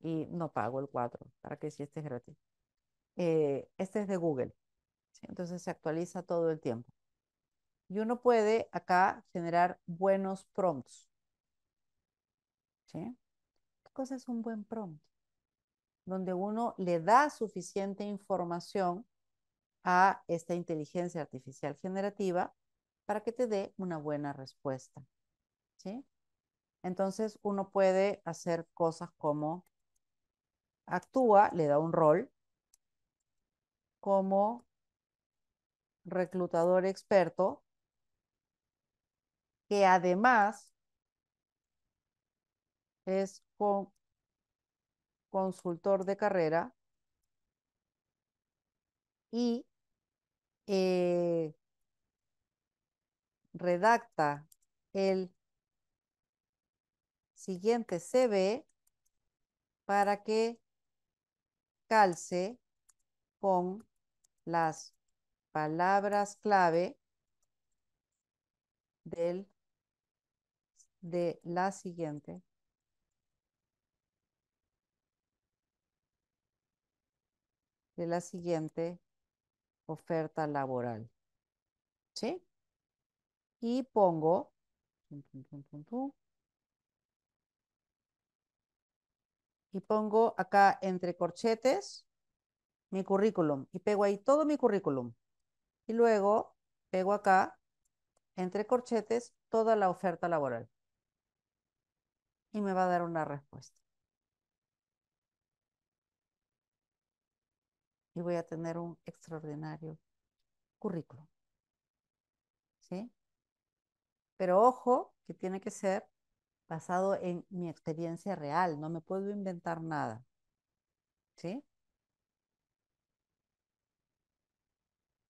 y no pago el 4 para que si este es gratis. Eh, este es de Google, entonces se actualiza todo el tiempo. Y uno puede acá generar buenos prompts. ¿Qué cosa es un buen prompt? Donde uno le da suficiente información a esta inteligencia artificial generativa para que te dé una buena respuesta. ¿Sí? Entonces uno puede hacer cosas como actúa, le da un rol, como reclutador experto, que además es con, consultor de carrera y eh, redacta el siguiente CV para que calce con las palabras clave del, de la siguiente. de la siguiente oferta laboral. ¿Sí? y pongo y pongo acá entre corchetes mi currículum y pego ahí todo mi currículum y luego pego acá entre corchetes toda la oferta laboral y me va a dar una respuesta. Y voy a tener un extraordinario currículum. ¿Sí? Pero ojo, que tiene que ser basado en mi experiencia real, no me puedo inventar nada. ¿Sí?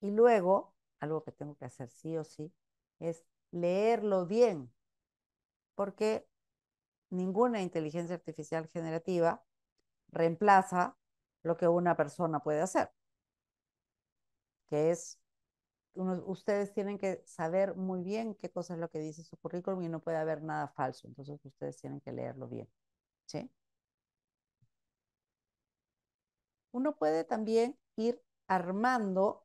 Y luego, algo que tengo que hacer sí o sí, es leerlo bien, porque ninguna inteligencia artificial generativa reemplaza lo que una persona puede hacer, que es ustedes tienen que saber muy bien qué cosa es lo que dice su currículum y no puede haber nada falso. Entonces ustedes tienen que leerlo bien. Uno puede también ir armando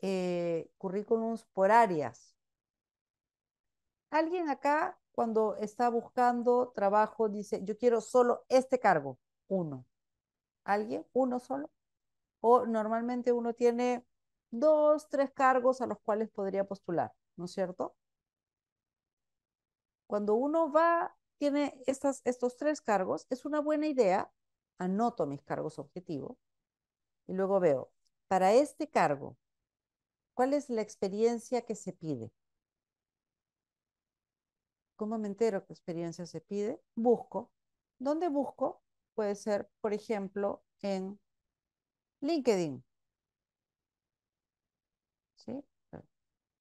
eh, currículums por áreas. Alguien acá cuando está buscando trabajo dice, yo quiero solo este cargo, uno. ¿Alguien? ¿Uno solo? O normalmente uno tiene dos, tres cargos a los cuales podría postular, ¿no es cierto? Cuando uno va, tiene estas, estos tres cargos, es una buena idea, anoto mis cargos objetivos y luego veo, para este cargo, ¿cuál es la experiencia que se pide? ¿Cómo me entero qué experiencia se pide? Busco. ¿Dónde busco? Puede ser, por ejemplo, en LinkedIn.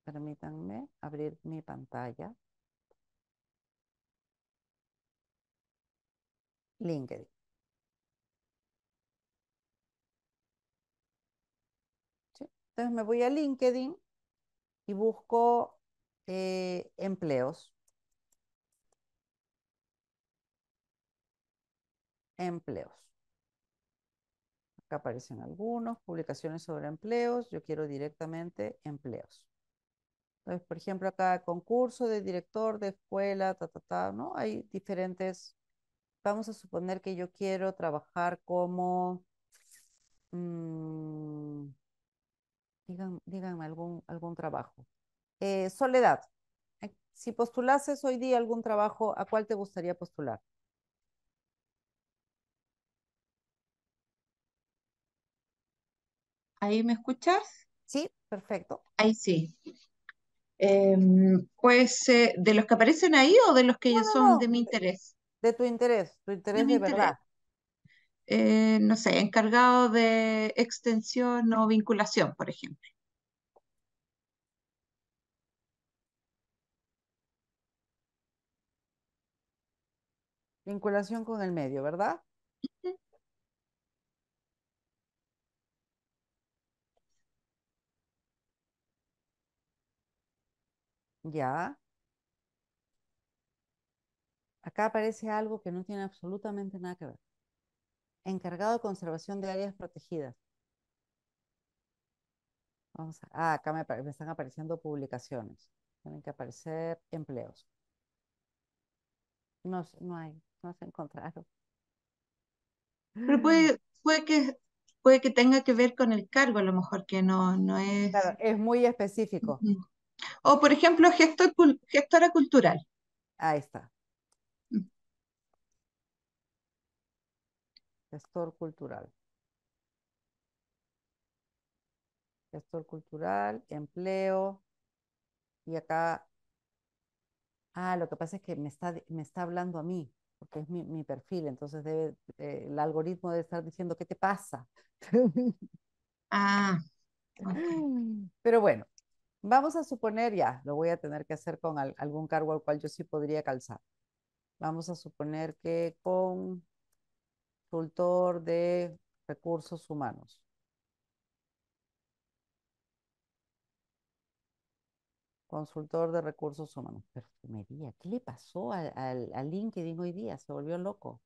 Permítanme abrir mi pantalla. LinkedIn. Entonces me voy a LinkedIn y busco eh, empleos. Empleos. Acá aparecen algunos, publicaciones sobre empleos. Yo quiero directamente empleos. Entonces, por ejemplo, acá concurso de director de escuela, ta, ta, ta, ¿no? Hay diferentes. Vamos a suponer que yo quiero trabajar como. Mm, díganme algún, algún trabajo. Eh, soledad. Eh, si postulases hoy día algún trabajo, ¿a cuál te gustaría postular? ¿Ahí me escuchas? Sí, perfecto. Ahí sí. Em, pues, eh, ¿de los que aparecen ahí o de los que ya son de mi interés? De tu interés, tu interés de, verdad. Eh, no sé, encargado de extensión o vinculación, por ejemplo. Vinculación con el medio, ¿verdad? Ya. Acá aparece algo que no tiene absolutamente nada que ver. Encargado de conservación de áreas protegidas. Vamos a, ah, acá me, están apareciendo publicaciones. Tienen que aparecer empleos. No, no hay, no se encontraron. Pero puede, que, puede que tenga que ver con el cargo, a lo mejor que no, no es... es muy específico. O, por ejemplo, gestor, gestora cultural. Ahí está. Gestor cultural. Gestor cultural, empleo. Y acá. Ah, lo que pasa es que me está, me está hablando a mí, porque es mi, perfil. Entonces debe, eh, el algoritmo debe estar diciendo, ¿qué te pasa? ah. Pero bueno, Vamos a suponer ya, lo voy a tener que hacer con algún cargo al cual yo sí podría calzar. Vamos a suponer que con consultor de recursos humanos. Consultor de recursos humanos. ¿Qué le pasó al, al, LinkedIn hoy día? Se volvió loco.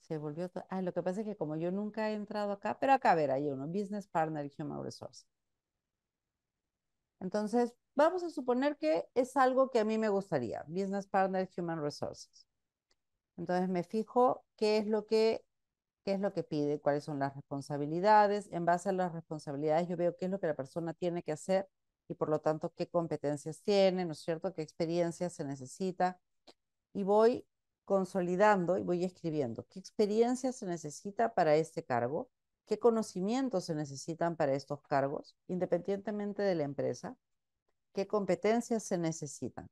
Se volvió. Ah, lo que pasa es que como yo nunca he entrado acá, pero acá a ver, hay uno. Business Partner Human Resources entonces, vamos a suponer que es algo que a mí me gustaría, Business Partner Human Resources. Entonces me fijo qué es lo que qué es lo que pide, cuáles son las responsabilidades. En base a las responsabilidades yo veo qué es lo que la persona tiene que hacer y por lo tanto qué competencias tiene, ¿no es cierto? ¿Qué experiencia se necesita? Y voy consolidando y voy escribiendo qué experiencia se necesita para este cargo, qué conocimientos se necesitan para estos cargos, independientemente de la empresa, qué competencias se necesitan.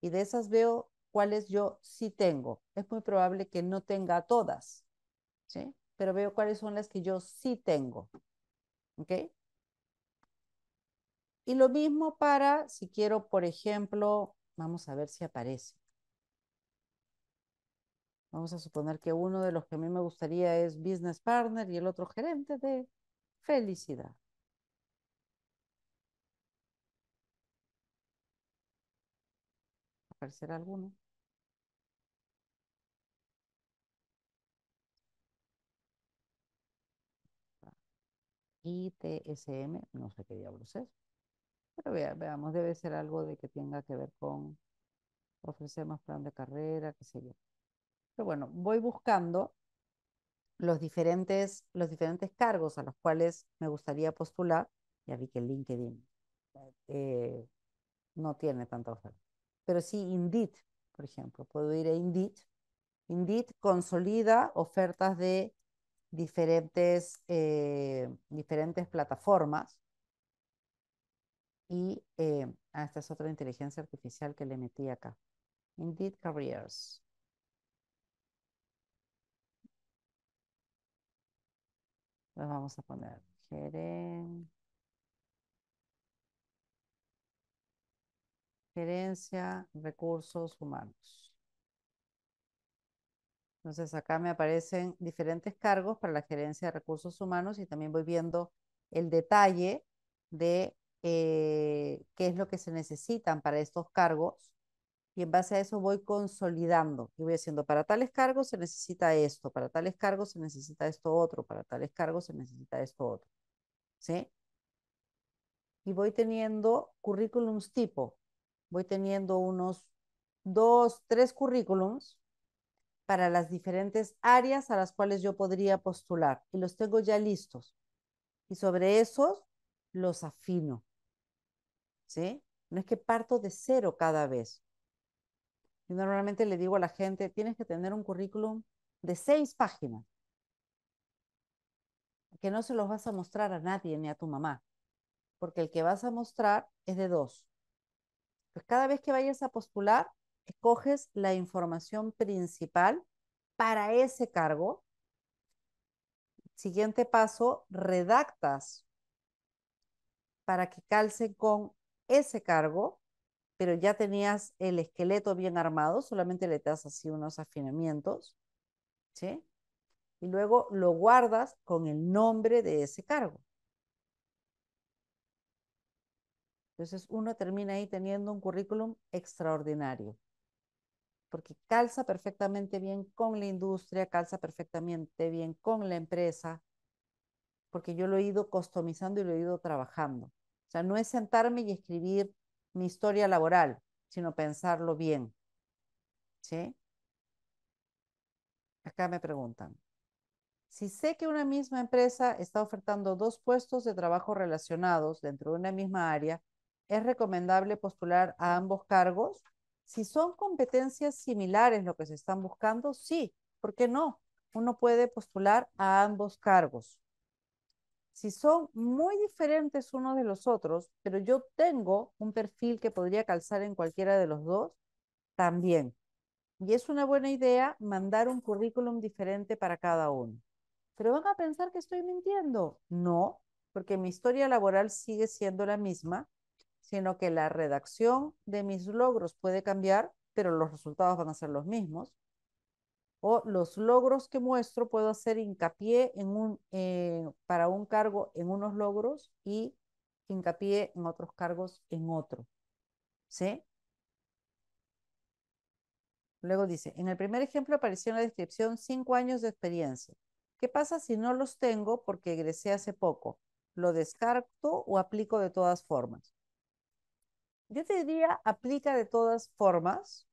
Y de esas veo cuáles yo sí tengo. Es muy probable que no tenga todas, ¿sí? Pero veo cuáles son las que yo sí tengo. ¿Ok? Y lo mismo para si quiero, por ejemplo, vamos a ver si aparece. Vamos a suponer que uno de los que a mí me gustaría es business partner y el otro gerente de felicidad. Aparecerá alguno. ITSM, no sé qué diablos es, pero veamos, debe ser algo de que tenga que ver con ofrecer más plan de carrera, qué sé yo bueno, voy buscando los diferentes, los diferentes cargos a los cuales me gustaría postular. Ya vi que LinkedIn eh, no tiene tanta oferta, pero sí Indeed, por ejemplo, puedo ir a Indeed. Indeed consolida ofertas de diferentes, eh, diferentes plataformas. Y eh, ah, esta es otra inteligencia artificial que le metí acá. Indeed Careers. los pues vamos a poner gerencia, recursos humanos. Entonces acá me aparecen diferentes cargos para la gerencia de recursos humanos y también voy viendo el detalle de eh, qué es lo que se necesitan para estos cargos y en base a eso voy consolidando y voy haciendo para tales cargos se necesita esto, para tales cargos se necesita esto otro, para tales cargos se necesita esto otro. ¿Sí? Y voy teniendo currículums tipo, voy teniendo unos dos, tres currículums para las diferentes áreas a las cuales yo podría postular y los tengo ya listos. Y sobre esos los afino. ¿Sí? No es que parto de cero cada vez, normalmente le digo a la gente, tienes que tener un currículum de seis páginas, que no se los vas a mostrar a nadie ni a tu mamá, porque el que vas a mostrar es de dos. Pues cada vez que vayas a postular, escoges la información principal para ese cargo. Siguiente paso, redactas para que calce con ese cargo pero ya tenías el esqueleto bien armado, solamente le das así unos afinamientos, ¿sí? Y luego lo guardas con el nombre de ese cargo. Entonces uno termina ahí teniendo un currículum extraordinario, porque calza perfectamente bien con la industria, calza perfectamente bien con la empresa, porque yo lo he ido customizando y lo he ido trabajando. O sea, no es sentarme y escribir mi historia laboral, sino pensarlo bien. ¿Sí? Acá me preguntan. Si sé que una misma empresa está ofertando dos puestos de trabajo relacionados dentro de una misma área, ¿es recomendable postular a ambos cargos? Si son competencias similares lo que se están buscando, sí, ¿por qué no? Uno puede postular a ambos cargos si son muy diferentes unos de los otros, pero yo tengo un perfil que podría calzar en cualquiera de los dos, también. Y es una buena idea mandar un currículum diferente para cada uno. Pero van a pensar que estoy mintiendo. No, porque mi historia laboral sigue siendo la misma, sino que la redacción de mis logros puede cambiar, pero los resultados van a ser los mismos o los logros que muestro, puedo hacer hincapié en un, eh, para un cargo en unos logros y hincapié en otros cargos en otro. ¿Sí? Luego dice, en el primer ejemplo apareció en la descripción cinco años de experiencia. ¿Qué pasa si no los tengo porque egresé hace poco? ¿Lo descarto o aplico de todas formas? Yo te diría, aplica de todas formas,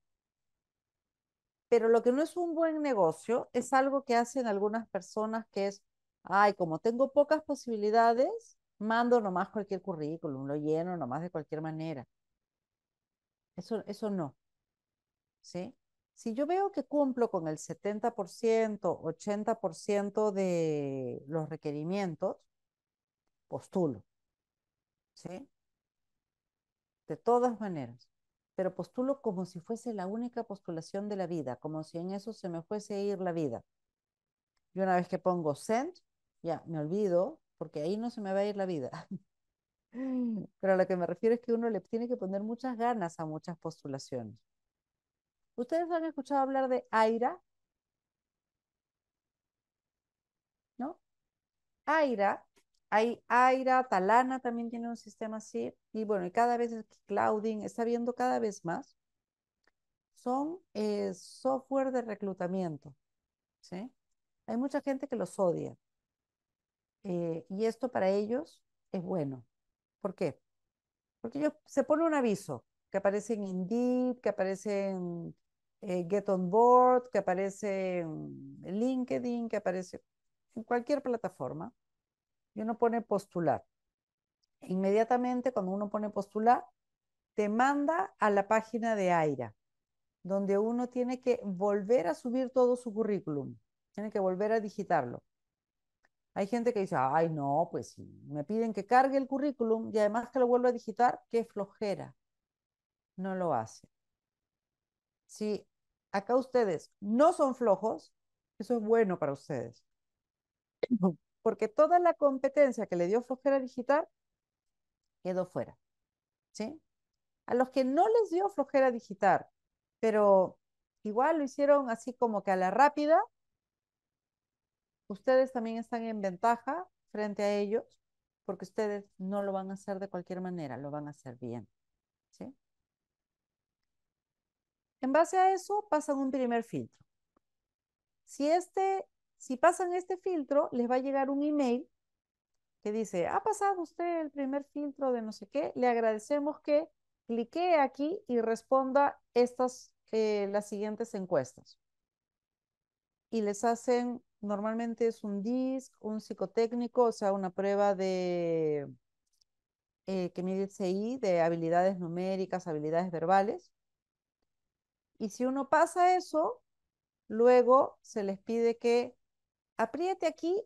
pero lo que no es un buen negocio es algo que hacen algunas personas que es, ay, como tengo pocas posibilidades, mando nomás cualquier currículum, lo lleno nomás de cualquier manera. Eso, eso no. ¿Sí? Si yo veo que cumplo con el 70%, 80% de los requerimientos, postulo. ¿Sí? De todas maneras pero postulo como si fuese la única postulación de la vida, como si en eso se me fuese a ir la vida. Y una vez que pongo sent, ya me olvido, porque ahí no se me va a ir la vida. Pero a lo que me refiero es que uno le tiene que poner muchas ganas a muchas postulaciones. ¿Ustedes han escuchado hablar de Aira? ¿No? Aira hay Aira, Talana también tiene un sistema así. Y bueno, y cada vez Clouding está viendo cada vez más. Son eh, software de reclutamiento. Hay mucha gente que los odia. Eh, y esto para ellos es bueno. ¿Por qué? Porque ellos, se pone un aviso que aparece en Indeed, que aparece en eh, Get On Board, que aparece en LinkedIn, que aparece en cualquier plataforma y uno pone postular. E inmediatamente cuando uno pone postular, te manda a la página de AIRA, donde uno tiene que volver a subir todo su currículum, tiene que volver a digitarlo. Hay gente que dice, ay, no, pues me piden que cargue el currículum y además que lo vuelva a digitar, qué flojera. No lo hace. Si acá ustedes no son flojos, eso es bueno para ustedes porque toda la competencia que le dio flojera digital quedó fuera. ¿sí? A los que no les dio flojera digital, pero igual lo hicieron así como que a la rápida, ustedes también están en ventaja frente a ellos, porque ustedes no lo van a hacer de cualquier manera, lo van a hacer bien. ¿sí? En base a eso, pasan un primer filtro. Si este si pasan este filtro, les va a llegar un email que dice, ha pasado usted el primer filtro de no sé qué, le agradecemos que clique aquí y responda estas, eh, las siguientes encuestas. Y les hacen, normalmente es un DISC, un psicotécnico, o sea, una prueba de, eh, que mide el CI, de habilidades numéricas, habilidades verbales. Y si uno pasa eso, luego se les pide que apriete aquí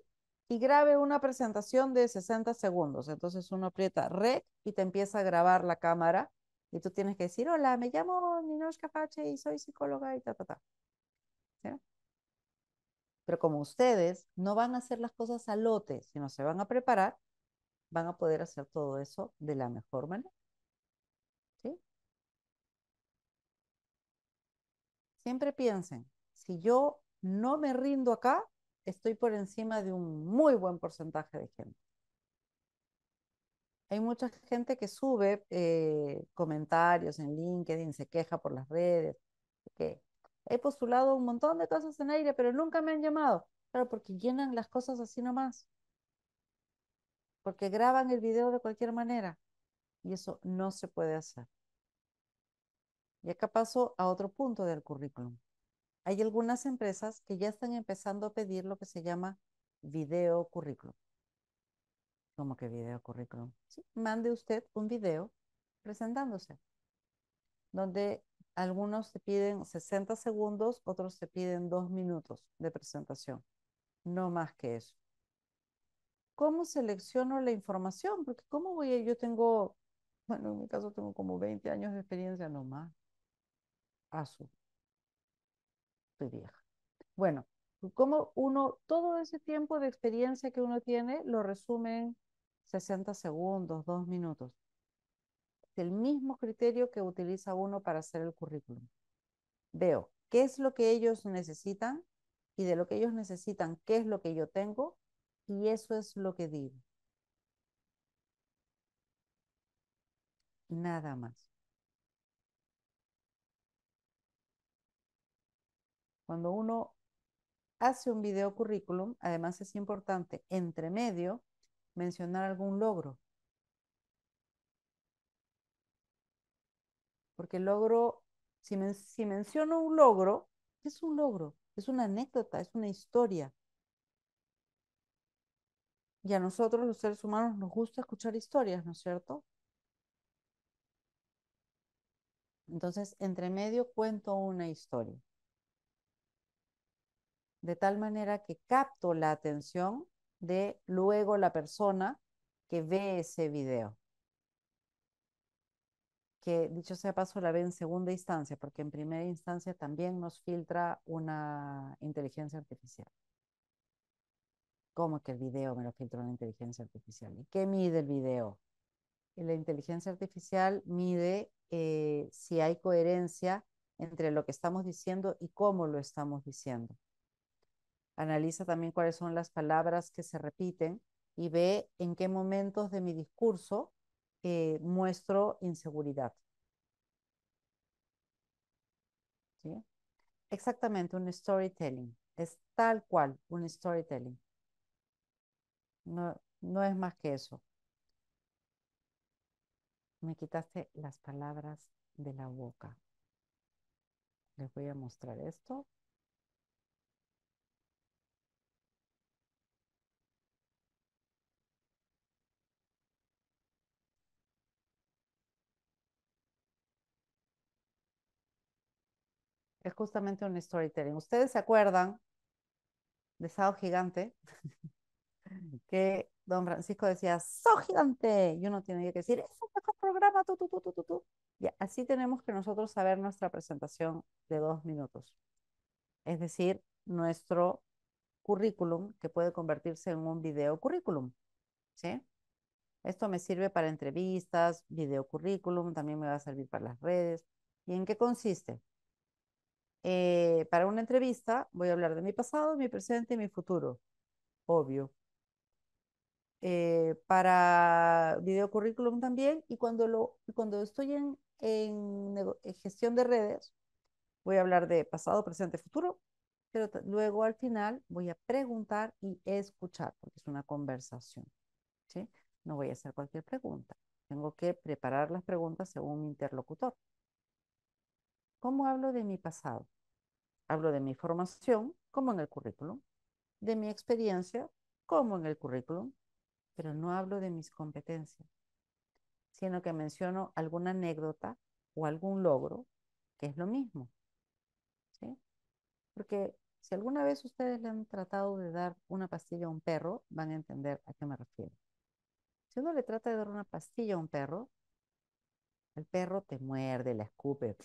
y grabe una presentación de 60 segundos. Entonces uno aprieta red y te empieza a grabar la cámara y tú tienes que decir, hola, me llamo Ninoshka Fache y soy psicóloga y ta, ta, ta. Pero como ustedes no van a hacer las cosas a lote, sino se van a preparar, van a poder hacer todo eso de la mejor manera. ¿Sí? Siempre piensen, si yo no me rindo acá, estoy por encima de un muy buen porcentaje de gente. Hay mucha gente que sube eh, comentarios en LinkedIn, se queja por las redes, que he postulado un montón de cosas en aire, pero nunca me han llamado. Claro, porque llenan las cosas así nomás. Porque graban el video de cualquier manera. Y eso no se puede hacer. Y acá paso a otro punto del currículum. Hay algunas empresas que ya están empezando a pedir lo que se llama video currículum. ¿Cómo que video currículum? mande usted un video presentándose, donde algunos te piden 60 segundos, otros te piden dos minutos de presentación, no más que eso. ¿Cómo selecciono la información? Porque ¿cómo voy a, yo tengo, bueno, en mi caso tengo como 20 años de experiencia más. Asu, vieja. Bueno, como uno, todo ese tiempo de experiencia que uno tiene lo resume en 60 segundos, dos minutos. Es el mismo criterio que utiliza uno para hacer el currículum. Veo qué es lo que ellos necesitan y de lo que ellos necesitan, qué es lo que yo tengo y eso es lo que digo. Nada más. Cuando uno hace un video currículum, además es importante, entre medio, mencionar algún logro. Porque el logro, si, si menciono un logro, es un logro? Es una anécdota, es una historia. Y a nosotros los seres humanos nos gusta escuchar historias, ¿no es cierto? Entonces, entre medio cuento una historia de tal manera que capto la atención de luego la persona que ve ese video. Que dicho sea paso, la ve en segunda instancia, porque en primera instancia también nos filtra una inteligencia artificial. ¿Cómo que el video me lo filtra una inteligencia artificial? ¿Y qué mide el video? la inteligencia artificial mide eh, si hay coherencia entre lo que estamos diciendo y cómo lo estamos diciendo. Analiza también cuáles son las palabras que se repiten y ve en qué momentos de mi discurso eh, muestro inseguridad. ¿Sí? Exactamente, un storytelling. Es tal cual un storytelling. No, no es más que eso. Me quitaste las palabras de la boca. Les voy a mostrar esto. es justamente un storytelling. ¿Ustedes se acuerdan de Sao Gigante? que don Francisco decía, ¡Sao Gigante! Y uno tiene que decir, ¡es un mejor programa! Tú, tú, tú, tú, tú. Y así tenemos que nosotros saber nuestra presentación de dos minutos. Es decir, nuestro currículum que puede convertirse en un video currículum. ¿Sí? Esto me sirve para entrevistas, video currículum, también me va a servir para las redes. ¿Y en qué consiste? Eh, para una entrevista voy a hablar de mi pasado, mi presente y mi futuro, obvio. Eh, para video currículum también y cuando, estoy en, gestión de redes, voy a hablar de pasado, presente, futuro, pero luego al final voy a preguntar y escuchar, porque es una conversación. No voy a hacer cualquier pregunta. Tengo que preparar las preguntas según mi interlocutor. ¿Cómo hablo de mi pasado? Hablo de mi formación, como en el currículum, de mi experiencia, como en el currículum, pero no hablo de mis competencias, sino que menciono alguna anécdota o algún logro, que es lo mismo. ¿sí? Porque si alguna vez ustedes le han tratado de dar una pastilla a un perro, van a entender a qué me refiero. Si uno le trata de dar una pastilla a un perro, el perro te muerde, la escupe,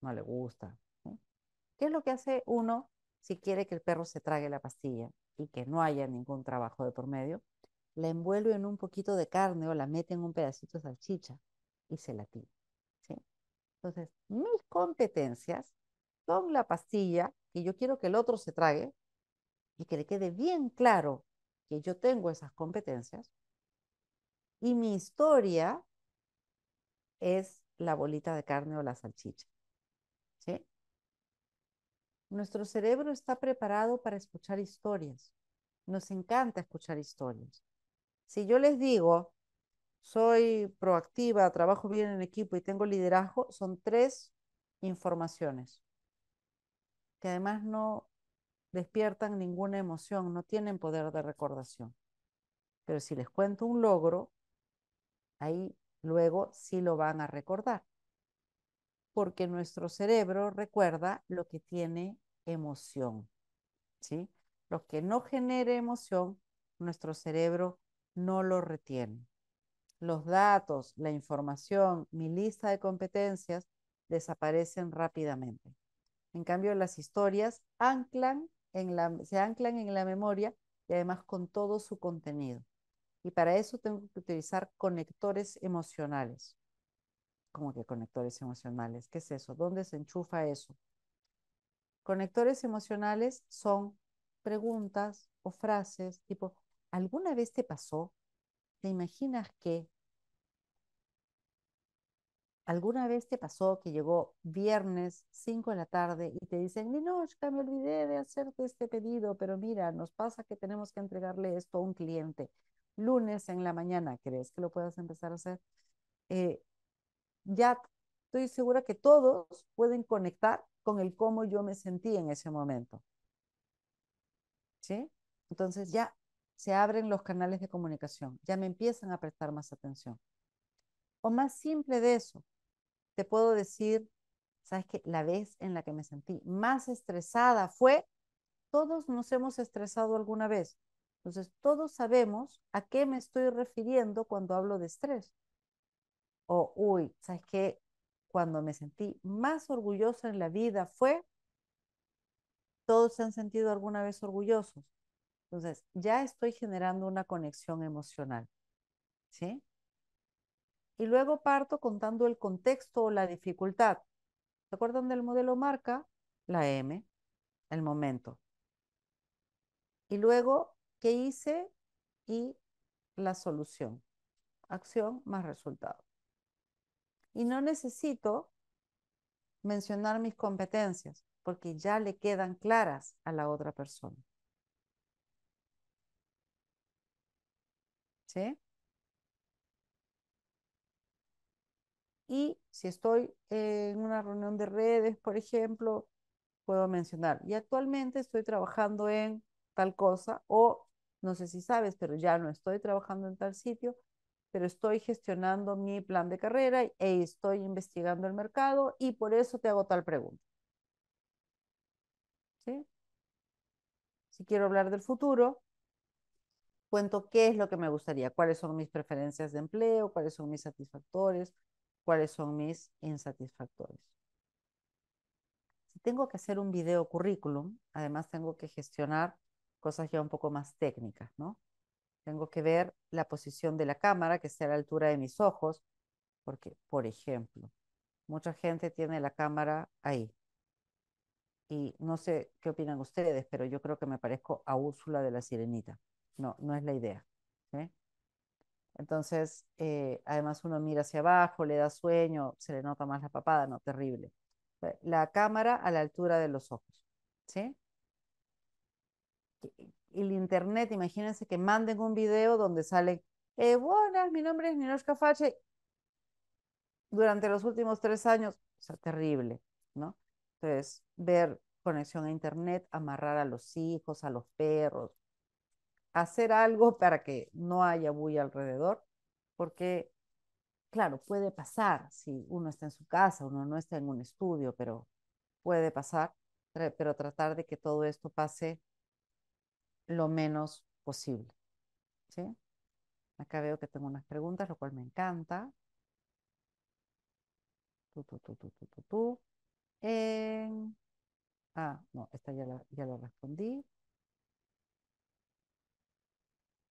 no le gusta. ¿Qué es lo que hace uno si quiere que el perro se trague la pastilla y que no haya ningún trabajo de por medio? La envuelve en un poquito de carne o la mete en un pedacito de salchicha y se la tira. ¿sí? Entonces, mis competencias son la pastilla que yo quiero que el otro se trague y que le quede bien claro que yo tengo esas competencias. Y mi historia es la bolita de carne o la salchicha. Nuestro cerebro está preparado para escuchar historias. Nos encanta escuchar historias. Si yo les digo, soy proactiva, trabajo bien en equipo y tengo liderazgo, son tres informaciones que además no despiertan ninguna emoción, no tienen poder de recordación. Pero si les cuento un logro, ahí luego sí lo van a recordar porque nuestro cerebro recuerda lo que tiene emoción. ¿sí? Lo que no genere emoción, nuestro cerebro no lo retiene. Los datos, la información, mi lista de competencias desaparecen rápidamente. En cambio, las historias anclan se anclan en la memoria y además con todo su contenido. Y para eso tengo que utilizar conectores emocionales como que conectores emocionales. ¿Qué es eso? ¿Dónde se enchufa eso? Conectores emocionales son preguntas o frases tipo, ¿alguna vez te pasó? ¿Te imaginas qué? ¿Alguna vez te pasó que llegó viernes 5 de la tarde y te dicen, noche, me olvidé de hacerte este pedido, pero mira, nos pasa que tenemos que entregarle esto a un cliente. Lunes en la mañana, ¿crees que lo puedas empezar a hacer? Eh, ya estoy segura que todos pueden conectar con el cómo yo me sentí en ese momento. Entonces ya se abren los canales de comunicación, ya me empiezan a prestar más atención. O más simple de eso, te puedo decir, ¿sabes qué? La vez en la que me sentí más estresada fue, todos nos hemos estresado alguna vez. Entonces, todos sabemos a qué me estoy refiriendo cuando hablo de estrés. O, uy, ¿sabes qué? Cuando me sentí más orgullosa en la vida fue, todos se han sentido alguna vez orgullosos. Entonces, ya estoy generando una conexión emocional. ¿Sí? Y luego parto contando el contexto o la dificultad. ¿Se acuerdan del modelo marca? La M, el momento. Y luego, ¿qué hice? Y la solución. Acción más resultado y no necesito mencionar mis competencias porque ya le quedan claras a la otra persona. ¿Sí? Y si estoy en una reunión de redes, por ejemplo, puedo mencionar, y actualmente estoy trabajando en tal cosa, o no sé si sabes, pero ya no estoy trabajando en tal sitio, pero estoy gestionando mi plan de carrera e estoy investigando el mercado y por eso te hago tal pregunta. Si quiero hablar del futuro, cuento qué es lo que me gustaría, cuáles son mis preferencias de empleo, cuáles son mis satisfactores, cuáles son mis insatisfactores. Si tengo que hacer un video currículum, además tengo que gestionar cosas ya un poco más técnicas, ¿no? Tengo que ver la posición de la cámara, que sea a la altura de mis ojos, porque, por ejemplo, mucha gente tiene la cámara ahí. Y no sé qué opinan ustedes, pero yo creo que me parezco a Úrsula de la Sirenita. No, no es la idea. Entonces, eh, además uno mira hacia abajo, le da sueño, se le nota más la papada, no, terrible. La cámara a la altura de los ojos. ¿Sí? el internet, imagínense que manden un video donde sale, eh, buenas, mi nombre es Ninoshka Fache, durante los últimos tres años, o sea, terrible, ¿no? Entonces, ver conexión a internet, amarrar a los hijos, a los perros, hacer algo para que no haya bulla alrededor, porque, claro, puede pasar si uno está en su casa, uno no está en un estudio, pero puede pasar, pero tratar de que todo esto pase lo menos posible. Acá veo que tengo unas preguntas, lo cual me encanta. Ah, no, esta ya la, respondí.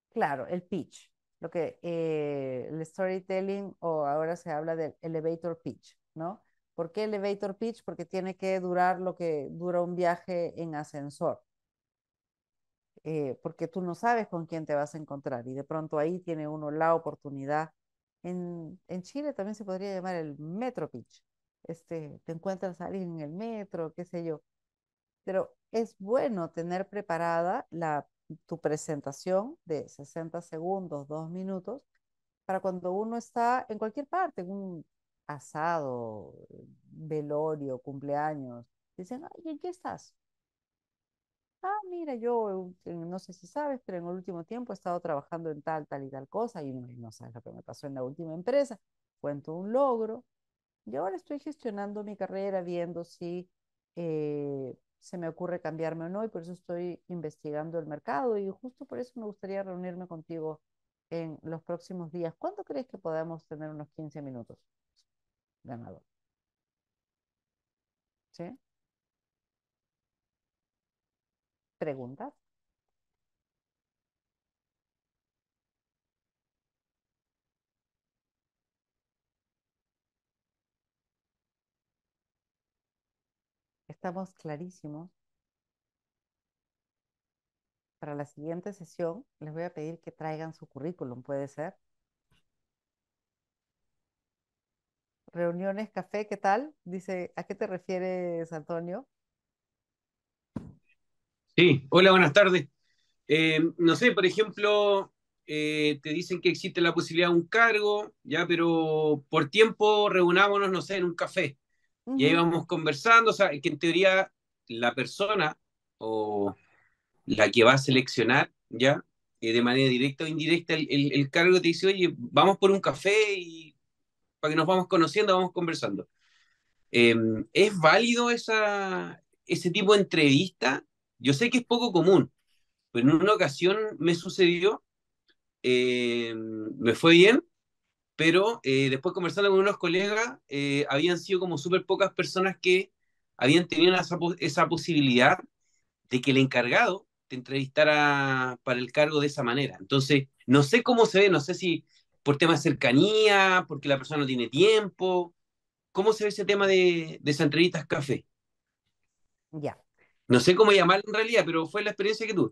Claro, el pitch, lo que eh, el storytelling o ahora se habla del elevator pitch, ¿no? ¿Por qué elevator pitch? Porque tiene que durar lo que dura un viaje en ascensor. Eh, porque tú no sabes con quién te vas a encontrar y de pronto ahí tiene uno la oportunidad. En, en Chile también se podría llamar el metro pitch. Este, te encuentras a alguien en el metro, qué sé yo. Pero es bueno tener preparada la, tu presentación de 60 segundos, 2 minutos, para cuando uno está en cualquier parte, en un asado, velorio, cumpleaños. Dicen, ay, ¿en qué estás? mira, yo eh, no sé si sabes, pero en el último tiempo he estado trabajando en tal, tal y tal cosa y no, sabes lo que me pasó en la última empresa. Cuento un logro. y ahora estoy gestionando mi carrera, viendo si eh, se me ocurre cambiarme o no y por eso estoy investigando el mercado y justo por eso me gustaría reunirme contigo en los próximos días. ¿Cuándo crees que podamos tener unos 15 minutos? Ganador. ¿Sí? preguntas? Estamos clarísimos. Para la siguiente sesión les voy a pedir que traigan su currículum, puede ser. Reuniones, café, ¿qué tal? Dice, ¿a qué te refieres, Antonio? Sí, hola, buenas tardes. Eh, no sé, por ejemplo, eh, te dicen que existe la posibilidad de un cargo, ya, pero por tiempo reunámonos, no sé, en un café. Y ahí vamos conversando, o sea, que en teoría la persona o la que va a seleccionar, ya, eh, de manera directa o indirecta, el, cargo te dice, oye, vamos por un café y para que nos vamos conociendo, vamos conversando. Em, ¿Es válido ese tipo de entrevista? Yo sé que es poco común, pero en una ocasión me sucedió, eh, me fue bien, pero eh, después conversando con unos colegas, eh, habían sido como súper pocas personas que habían tenido esa, posibilidad de que el encargado te entrevistara para el cargo de esa manera. Entonces, no sé cómo se ve, no sé si por tema de cercanía, porque la persona no tiene tiempo. ¿Cómo se ve ese tema de, de esa entrevista café? Ya. No sé cómo llamarlo en realidad, pero fue la experiencia que tuve.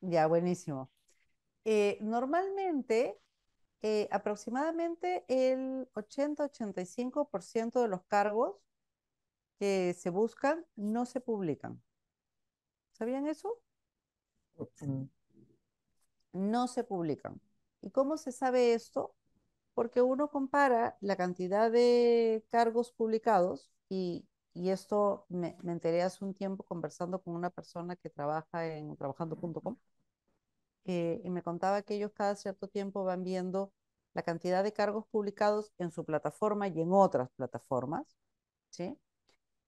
Ya, buenísimo. Eh, normalmente, eh, aproximadamente el 80-85% de los cargos que se buscan no se publican. ¿Sabían eso? No se publican. ¿Y cómo se sabe esto? Porque uno compara la cantidad de cargos publicados y y esto me, me, enteré hace un tiempo conversando con una persona que trabaja en trabajando.com, eh, y me contaba que ellos cada cierto tiempo van viendo la cantidad de cargos publicados en su plataforma y en otras plataformas, ¿sí?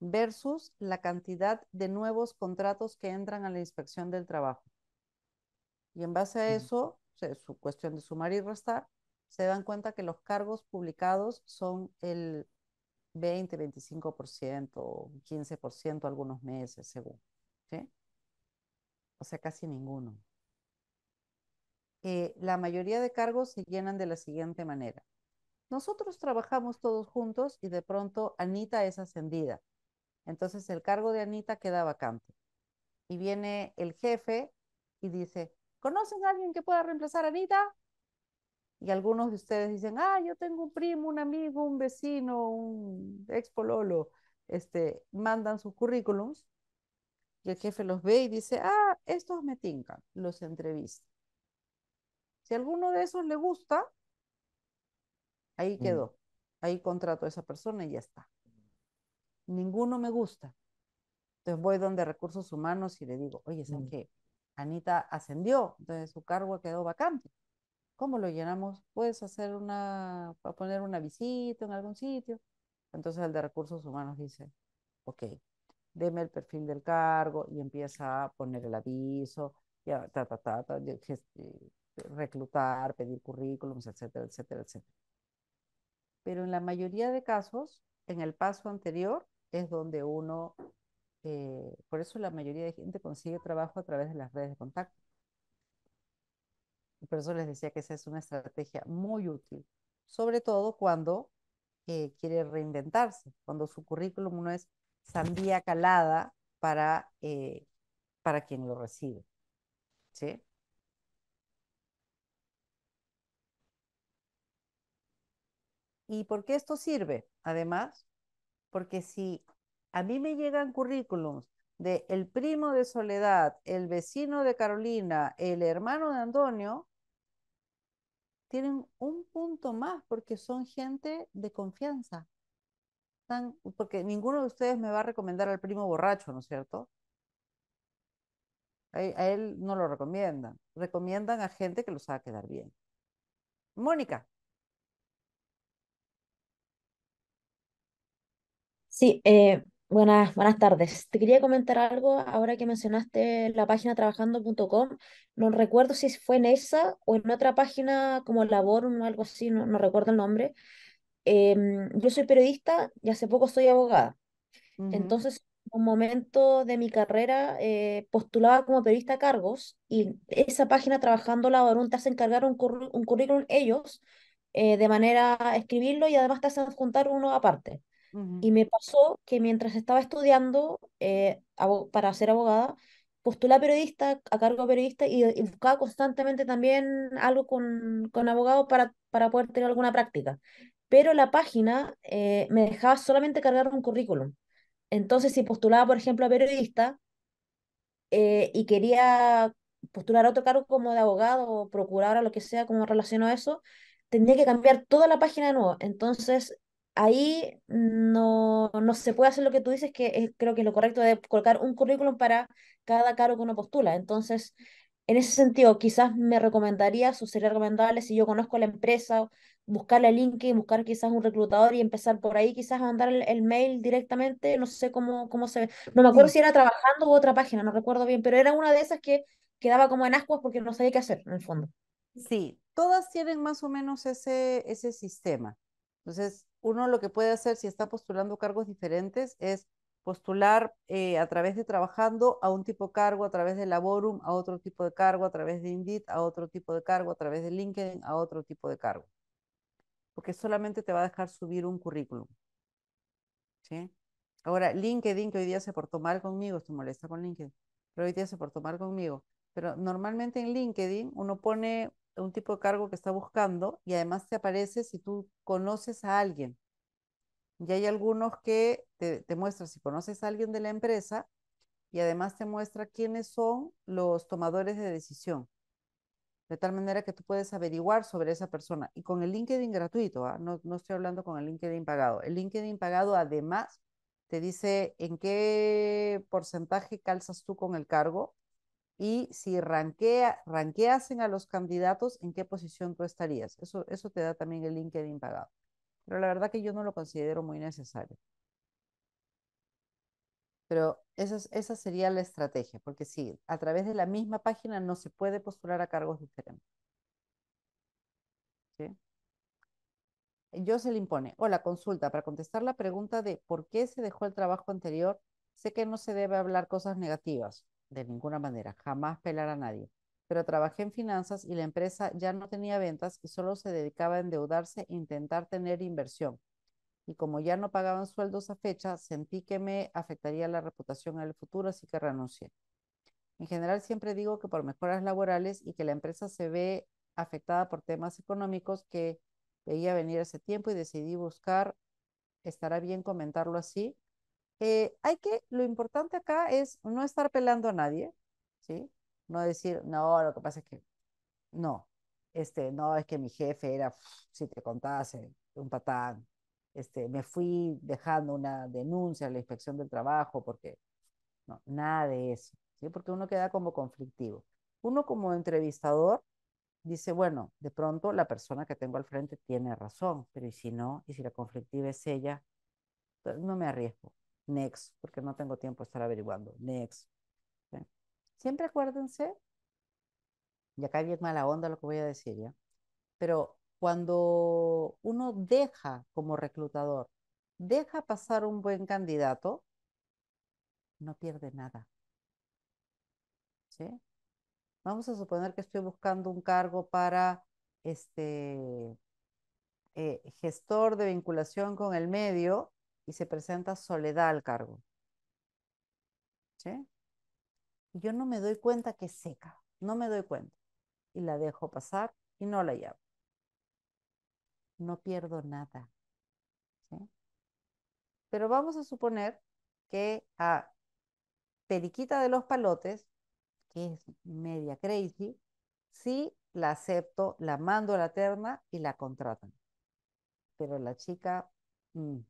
Versus la cantidad de nuevos contratos que entran a la inspección del trabajo. Y en base a eso, su cuestión de sumar y restar, se dan cuenta que los cargos publicados son el 20, 25%, 15% algunos meses, según. ¿sí? O sea, casi ninguno. Eh, la mayoría de cargos se llenan de la siguiente manera. Nosotros trabajamos todos juntos y de pronto Anita es ascendida. Entonces el cargo de Anita queda vacante. Y viene el jefe y dice, ¿conocen a alguien que pueda reemplazar a Anita? Y algunos de ustedes dicen, ah, yo tengo un primo, un amigo, un vecino, un ex pololo. Este, mandan sus currículums y el jefe los ve y dice, ah, estos me tincan, los entrevista. Si alguno de esos le gusta, ahí mm. quedó. Ahí contrato a esa persona y ya está. Ninguno me gusta. Entonces voy donde recursos humanos y le digo, oye, ¿saben mm. que Anita ascendió, entonces su cargo quedó vacante. ¿Cómo lo llenamos? Puedes hacer una, poner una visita en algún sitio. Entonces el de recursos humanos dice, ok, deme el perfil del cargo y empieza a poner el aviso, y ta, ta, eh, reclutar, pedir currículums, etcétera, etcétera, etcétera. Pero en la mayoría de casos, en el paso anterior es donde uno, eh, por eso la mayoría de gente consigue trabajo a través de las redes de contacto. Por eso les decía que esa es una estrategia muy útil, sobre todo cuando eh, quiere reinventarse, cuando su currículum no es sandía calada para, eh, para quien lo recibe. ¿Sí? ¿Y por qué esto sirve? Además, porque si a mí me llegan currículums de el primo de Soledad, el vecino de Carolina, el hermano de Antonio, tienen un punto más porque son gente de confianza. porque ninguno de ustedes me va a recomendar al primo borracho, ¿no es cierto? A, él no lo recomiendan. Recomiendan a gente que va a quedar bien. Mónica. Sí, eh, Buenas, buenas tardes. Te quería comentar algo ahora que mencionaste la página trabajando.com. No recuerdo si fue en esa o en otra página como Labor o algo así, no, recuerdo el nombre. Em, yo soy periodista y hace poco soy abogada. Entonces, en un momento de mi carrera eh, postulaba como periodista a cargos y esa página trabajando Labor te hace encargar un, currículum ellos eh, de manera a escribirlo y además te hacen juntar uno aparte. Y me pasó que mientras estaba estudiando eh, para ser abogada, postulaba periodista, a cargo de periodista, y, buscaba constantemente también algo con, con abogados para, para poder tener alguna práctica. Pero la página eh, me dejaba solamente cargar un currículum. Entonces, si postulaba, por ejemplo, a periodista eh, y quería postular a otro cargo como de abogado o procurador o lo que sea como relacionado a eso, tendría que cambiar toda la página de nuevo. Entonces, ahí no, no, se puede hacer lo que tú dices, que creo que es lo correcto de colocar un currículum para cada cargo que uno postula. Entonces, en ese sentido, quizás me recomendaría o sería recomendable si yo conozco la empresa, buscarle el LinkedIn, buscar quizás un reclutador y empezar por ahí, quizás mandar el, mail directamente, no sé cómo, cómo se ve. No me acuerdo si era trabajando u otra página, no recuerdo bien, pero era una de esas que quedaba como en ascuas porque no sabía qué hacer, en el fondo. Sí, todas tienen más o menos ese, ese sistema. Entonces, uno lo que puede hacer si está postulando cargos diferentes es postular eh, a través de trabajando a un tipo de cargo, a través de Laborum, a otro tipo de cargo, a través de Indeed, a otro tipo de cargo, a través de LinkedIn, a otro tipo de cargo. Porque solamente te va a dejar subir un currículum. Ahora, LinkedIn, que hoy día se portó mal conmigo, esto molesta con LinkedIn, pero hoy día se portó mal conmigo. Pero normalmente en LinkedIn uno pone un tipo de cargo que está buscando y además te aparece si tú conoces a alguien. Y hay algunos que te, te muestran si conoces a alguien de la empresa y además te muestra quiénes son los tomadores de decisión. De tal manera que tú puedes averiguar sobre esa persona. Y con el LinkedIn gratuito, ¿ah? no, no estoy hablando con el LinkedIn pagado. El LinkedIn pagado además te dice en qué porcentaje calzas tú con el cargo y si ranqueas a los candidatos, ¿en qué posición tú estarías? Eso, eso te da también el LinkedIn pagado. Pero la verdad que yo no lo considero muy necesario. Pero esa, esa sería la estrategia, porque sí, a través de la misma página no se puede postular a cargos diferentes. Yo se le impone, hola, consulta, para contestar la pregunta de por qué se dejó el trabajo anterior, sé que no se debe hablar cosas negativas, de ninguna manera, jamás pelar a nadie. Pero trabajé en finanzas y la empresa ya no tenía ventas y solo se dedicaba a endeudarse e intentar tener inversión. Y como ya no pagaban sueldos a fecha, sentí que me afectaría la reputación en el futuro, así que renuncié. En general siempre digo que por mejoras laborales y que la empresa se ve afectada por temas económicos que veía venir hace tiempo y decidí buscar, estará bien comentarlo así, eh, hay que, lo importante acá es no estar pelando a nadie, ¿sí? No decir, no, lo que pasa es que, no, este, no, es que mi jefe era, si te contase, un patán, este, me fui dejando una denuncia a la inspección del trabajo porque, no, nada de eso, ¿sí? Porque uno queda como conflictivo. Uno como entrevistador dice, bueno, de pronto la persona que tengo al frente tiene razón, pero ¿y si no? ¿Y si la conflictiva es ella? No me arriesgo next, porque no tengo tiempo de estar averiguando, next. Siempre acuérdense, y acá hay bien mala onda lo que voy a decir, ¿ya? Pero cuando uno deja como reclutador, deja pasar un buen candidato, no pierde nada. Vamos a suponer que estoy buscando un cargo para este eh, gestor de vinculación con el medio y se presenta Soledad al cargo. ¿Sí? yo no me doy cuenta que seca, no me doy cuenta. Y la dejo pasar y no la llamo. No pierdo nada. ¿Sí? Pero vamos a suponer que a Periquita de los Palotes, que es media crazy, sí la acepto, la mando a la terna y la contratan. Pero la chica, mm,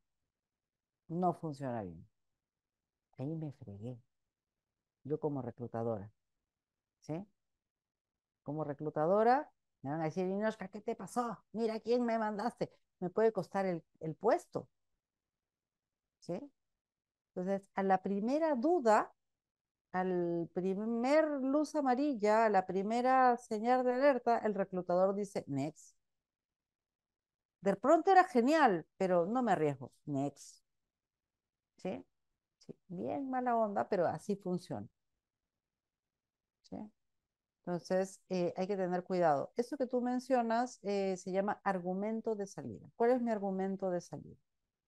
no funciona bien. Ahí me fregué. Yo como reclutadora. ¿Sí? Como reclutadora, me van a decir, Inoshka, ¿qué te pasó? Mira quién me mandaste. Me puede costar el, el puesto. ¿Sí? Entonces, a la primera duda, al primer luz amarilla, a la primera señal de alerta, el reclutador dice, next. De pronto era genial, pero no me arriesgo. Next. ¿sí? Bien mala onda, pero así funciona. Entonces, eh, hay que tener cuidado. Esto que tú mencionas eh, se llama argumento de salida. ¿Cuál es mi argumento de salida?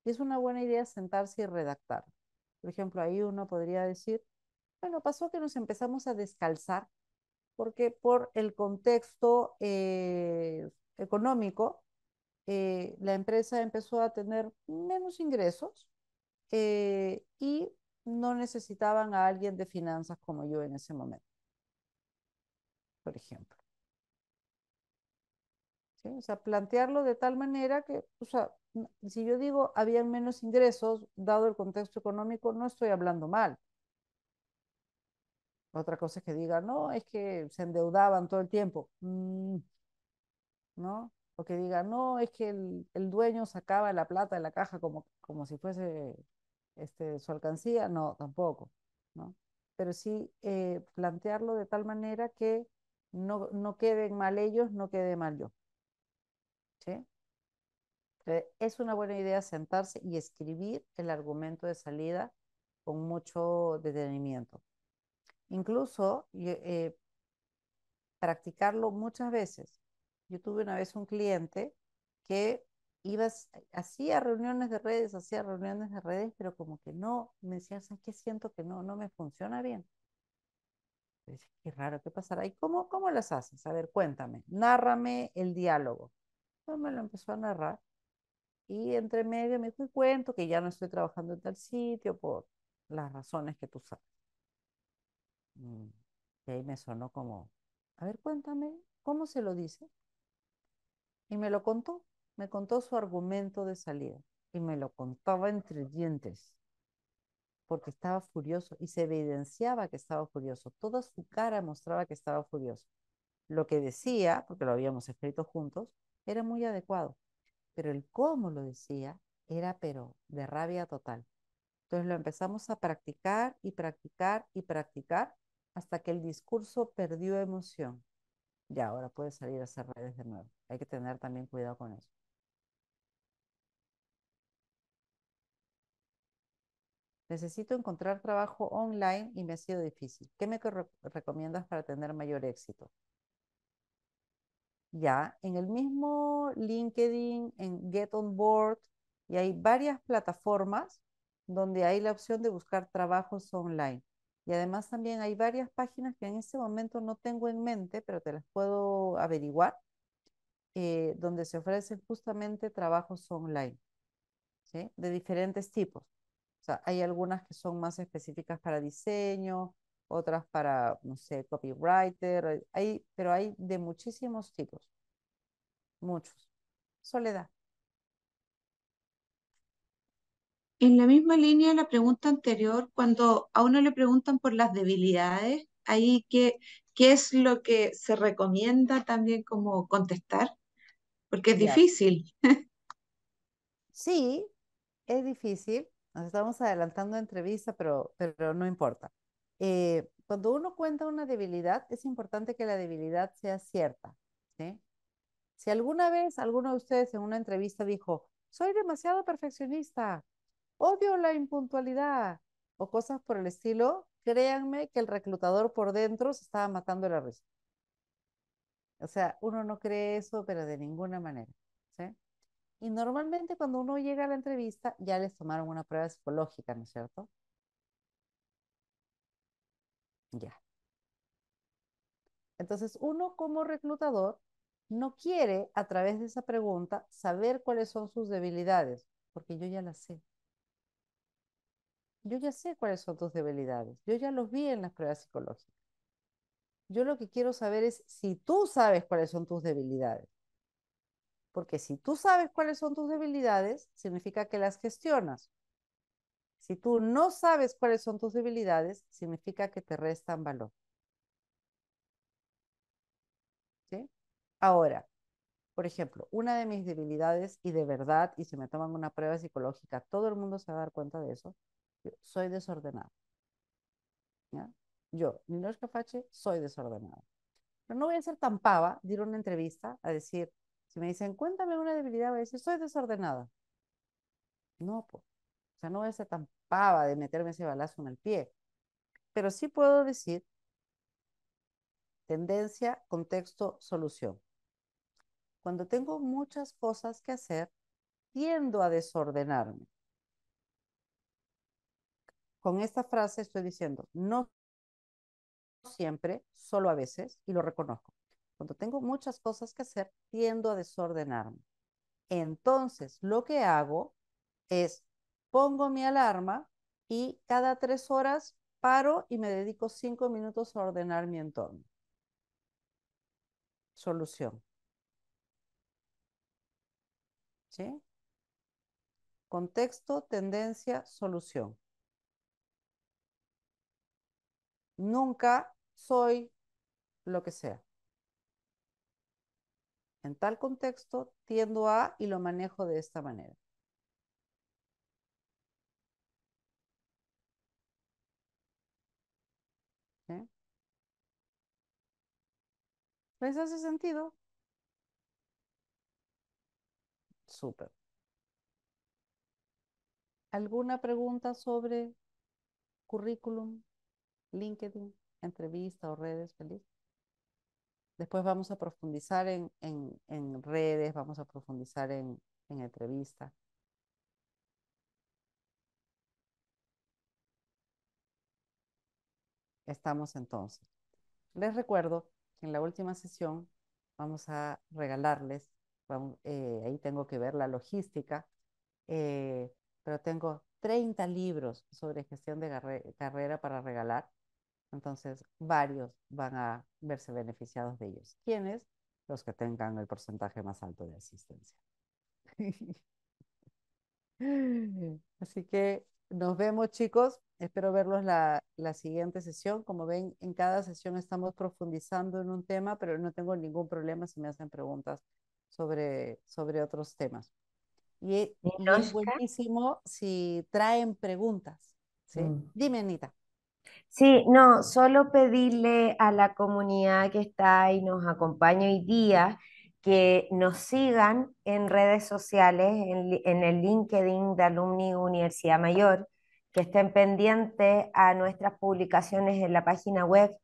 Es una buena idea sentarse y redactar. Por ejemplo, ahí uno podría decir, bueno, pasó que nos empezamos a descalzar porque por el contexto eh, económico, la empresa empezó a tener menos ingresos eh, y no necesitaban a alguien de finanzas como yo en ese momento, por ejemplo. O sea, plantearlo de tal manera que, o sea, si yo digo habían menos ingresos, dado el contexto económico, no estoy hablando mal. Otra cosa es que diga, no, es que se endeudaban todo el tiempo. Mm, ¿No? O que diga, no, es que el, dueño sacaba la plata de la caja como, como si fuese este, su alcancía, no, tampoco, ¿no? Pero sí eh, plantearlo de tal manera que no, no queden mal ellos, no quede mal yo. ¿Sí? Eh, es una buena idea sentarse y escribir el argumento de salida con mucho detenimiento. Incluso eh, practicarlo muchas veces. Yo tuve una vez un cliente que ibas, hacía reuniones de redes, hacía reuniones de redes, pero como que no, me decían, ¿sabes qué siento que no, no me funciona bien? qué raro, ¿qué pasará? ¿Y cómo, cómo las haces? A ver, cuéntame, nárrame el diálogo. Entonces me lo empezó a narrar y entre medio me fui cuento que ya no estoy trabajando en tal sitio por las razones que tú sabes. Mm, y ahí me sonó como, a ver, cuéntame, ¿cómo se lo dice? Y me lo contó me contó su argumento de salida y me lo contaba entre dientes porque estaba furioso y se evidenciaba que estaba furioso. Toda su cara mostraba que estaba furioso. Lo que decía, porque lo habíamos escrito juntos, era muy adecuado, pero el cómo lo decía era pero de rabia total. Entonces lo empezamos a practicar y practicar y practicar hasta que el discurso perdió emoción. Y ahora puede salir a hacer redes de nuevo. Hay que tener también cuidado con eso. Necesito encontrar trabajo online y me ha sido difícil. ¿Qué me recomiendas para tener mayor éxito? Ya, en el mismo LinkedIn, en Get On Board, y hay varias plataformas donde hay la opción de buscar trabajos online. Y además también hay varias páginas que en este momento no tengo en mente, pero te las puedo averiguar, eh, donde se ofrecen justamente trabajos online, de diferentes tipos hay algunas que son más específicas para diseño, otras para, no sé, copywriter, eh, pero hay de muchísimos tipos, muchos. Soledad. En la misma línea de la pregunta anterior, cuando a uno le preguntan por las debilidades, ahí qué, qué es lo que se recomienda también como contestar, porque es difícil. Sí, es difícil, nos estamos adelantando entrevista, pero, pero no importa. Eh, cuando uno cuenta una debilidad, es importante que la debilidad sea cierta. Si alguna vez alguno de ustedes en una entrevista dijo, soy demasiado perfeccionista, odio la impuntualidad o cosas por el estilo, créanme que el reclutador por dentro se estaba matando la risa. O sea, uno no cree eso, pero de ninguna manera. Y normalmente cuando uno llega a la entrevista ya les tomaron una prueba psicológica, ¿no es cierto? Ya. Entonces, uno como reclutador no quiere a través de esa pregunta saber cuáles son sus debilidades, porque yo ya las sé. Yo ya sé cuáles son tus debilidades. Yo ya los vi en las pruebas psicológicas. Yo lo que quiero saber es si tú sabes cuáles son tus debilidades. Porque si tú sabes cuáles son tus debilidades, significa que las gestionas. Si tú no sabes cuáles son tus debilidades, significa que te restan valor. Ahora, por ejemplo, una de mis debilidades, y de verdad, y si me toman una prueba psicológica, todo el mundo se va a dar cuenta de eso, yo soy desordenado. Yo, Nino Fache, soy desordenado. Pero no voy a ser tan pava de una entrevista a decir, si me dicen, cuéntame una debilidad, voy a decir, soy desordenada. No, pues. o sea, no voy a ser tan pava de meterme ese balazo en el pie. Pero sí puedo decir tendencia, contexto, solución. Cuando tengo muchas cosas que hacer, tiendo a desordenarme. Con esta frase estoy diciendo, no siempre, solo a veces, y lo reconozco. Cuando tengo muchas cosas que hacer, tiendo a desordenarme. Entonces, lo que hago es pongo mi alarma y cada tres horas paro y me dedico cinco minutos a ordenar mi entorno. Solución. ¿Sí? Contexto, tendencia, solución. Nunca soy lo que sea. En tal contexto, tiendo a y lo manejo de esta manera. ¿Les hace sentido? Súper. ¿Alguna pregunta sobre currículum, LinkedIn, entrevista o redes? Feliz. Después vamos a profundizar en, redes, vamos a profundizar en, en entrevistas. Estamos entonces. Les recuerdo que en la última sesión vamos a regalarles, eh, ahí tengo que ver la logística, eh, pero tengo 30 libros sobre gestión de carrera para regalar entonces, varios van a verse beneficiados de ellos. ¿Quiénes? Los que tengan el porcentaje más alto de asistencia. Así que nos vemos, chicos. Espero verlos la, la, siguiente sesión. Como ven, en cada sesión estamos profundizando en un tema, pero no tengo ningún problema si me hacen preguntas sobre, sobre otros temas. Y, es buenísimo si traen preguntas. ¿sí? Mm. Dime, Anita. Sí, no, solo pedirle a la comunidad que está y nos acompaña hoy día que nos sigan en redes sociales, en, el LinkedIn de Alumni Universidad Mayor, que estén pendientes a nuestras publicaciones en la página web,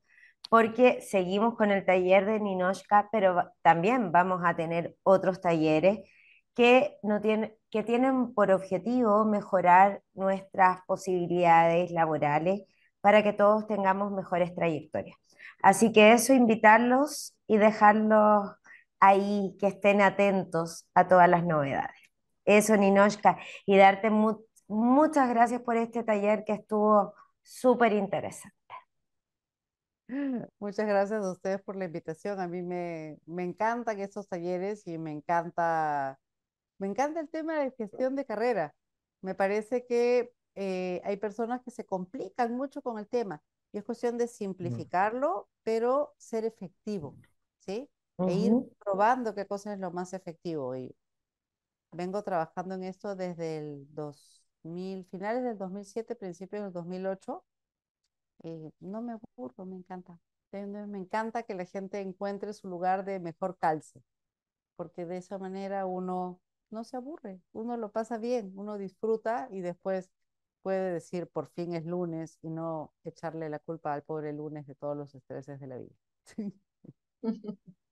porque seguimos con el taller de Ninoshka, pero también vamos a tener otros talleres que tienen por objetivo mejorar nuestras posibilidades laborales para que todos tengamos mejores trayectorias. Así que eso, invitarlos y dejarlos ahí, que estén atentos a todas las novedades. Eso, Ninoshka, y darte muchas gracias por este taller que estuvo súper interesante. Muchas gracias a ustedes por la invitación. A mí me, me encantan estos talleres y me encanta, me encanta el tema de gestión de carrera. Me parece que eh, hay personas que se complican mucho con el tema y es cuestión de simplificarlo, pero ser efectivo, ¿sí? E ir probando qué cosa es lo más efectivo. Y vengo trabajando en esto desde el 2000, finales del 2007, principios del 2008. Eh, no me aburro, me encanta. Me encanta que la gente encuentre su lugar de mejor calce, porque de esa manera uno no se aburre, uno lo pasa bien, uno disfruta y después puede decir por fin es lunes y no echarle la culpa al pobre lunes de todos los estreses de la vida.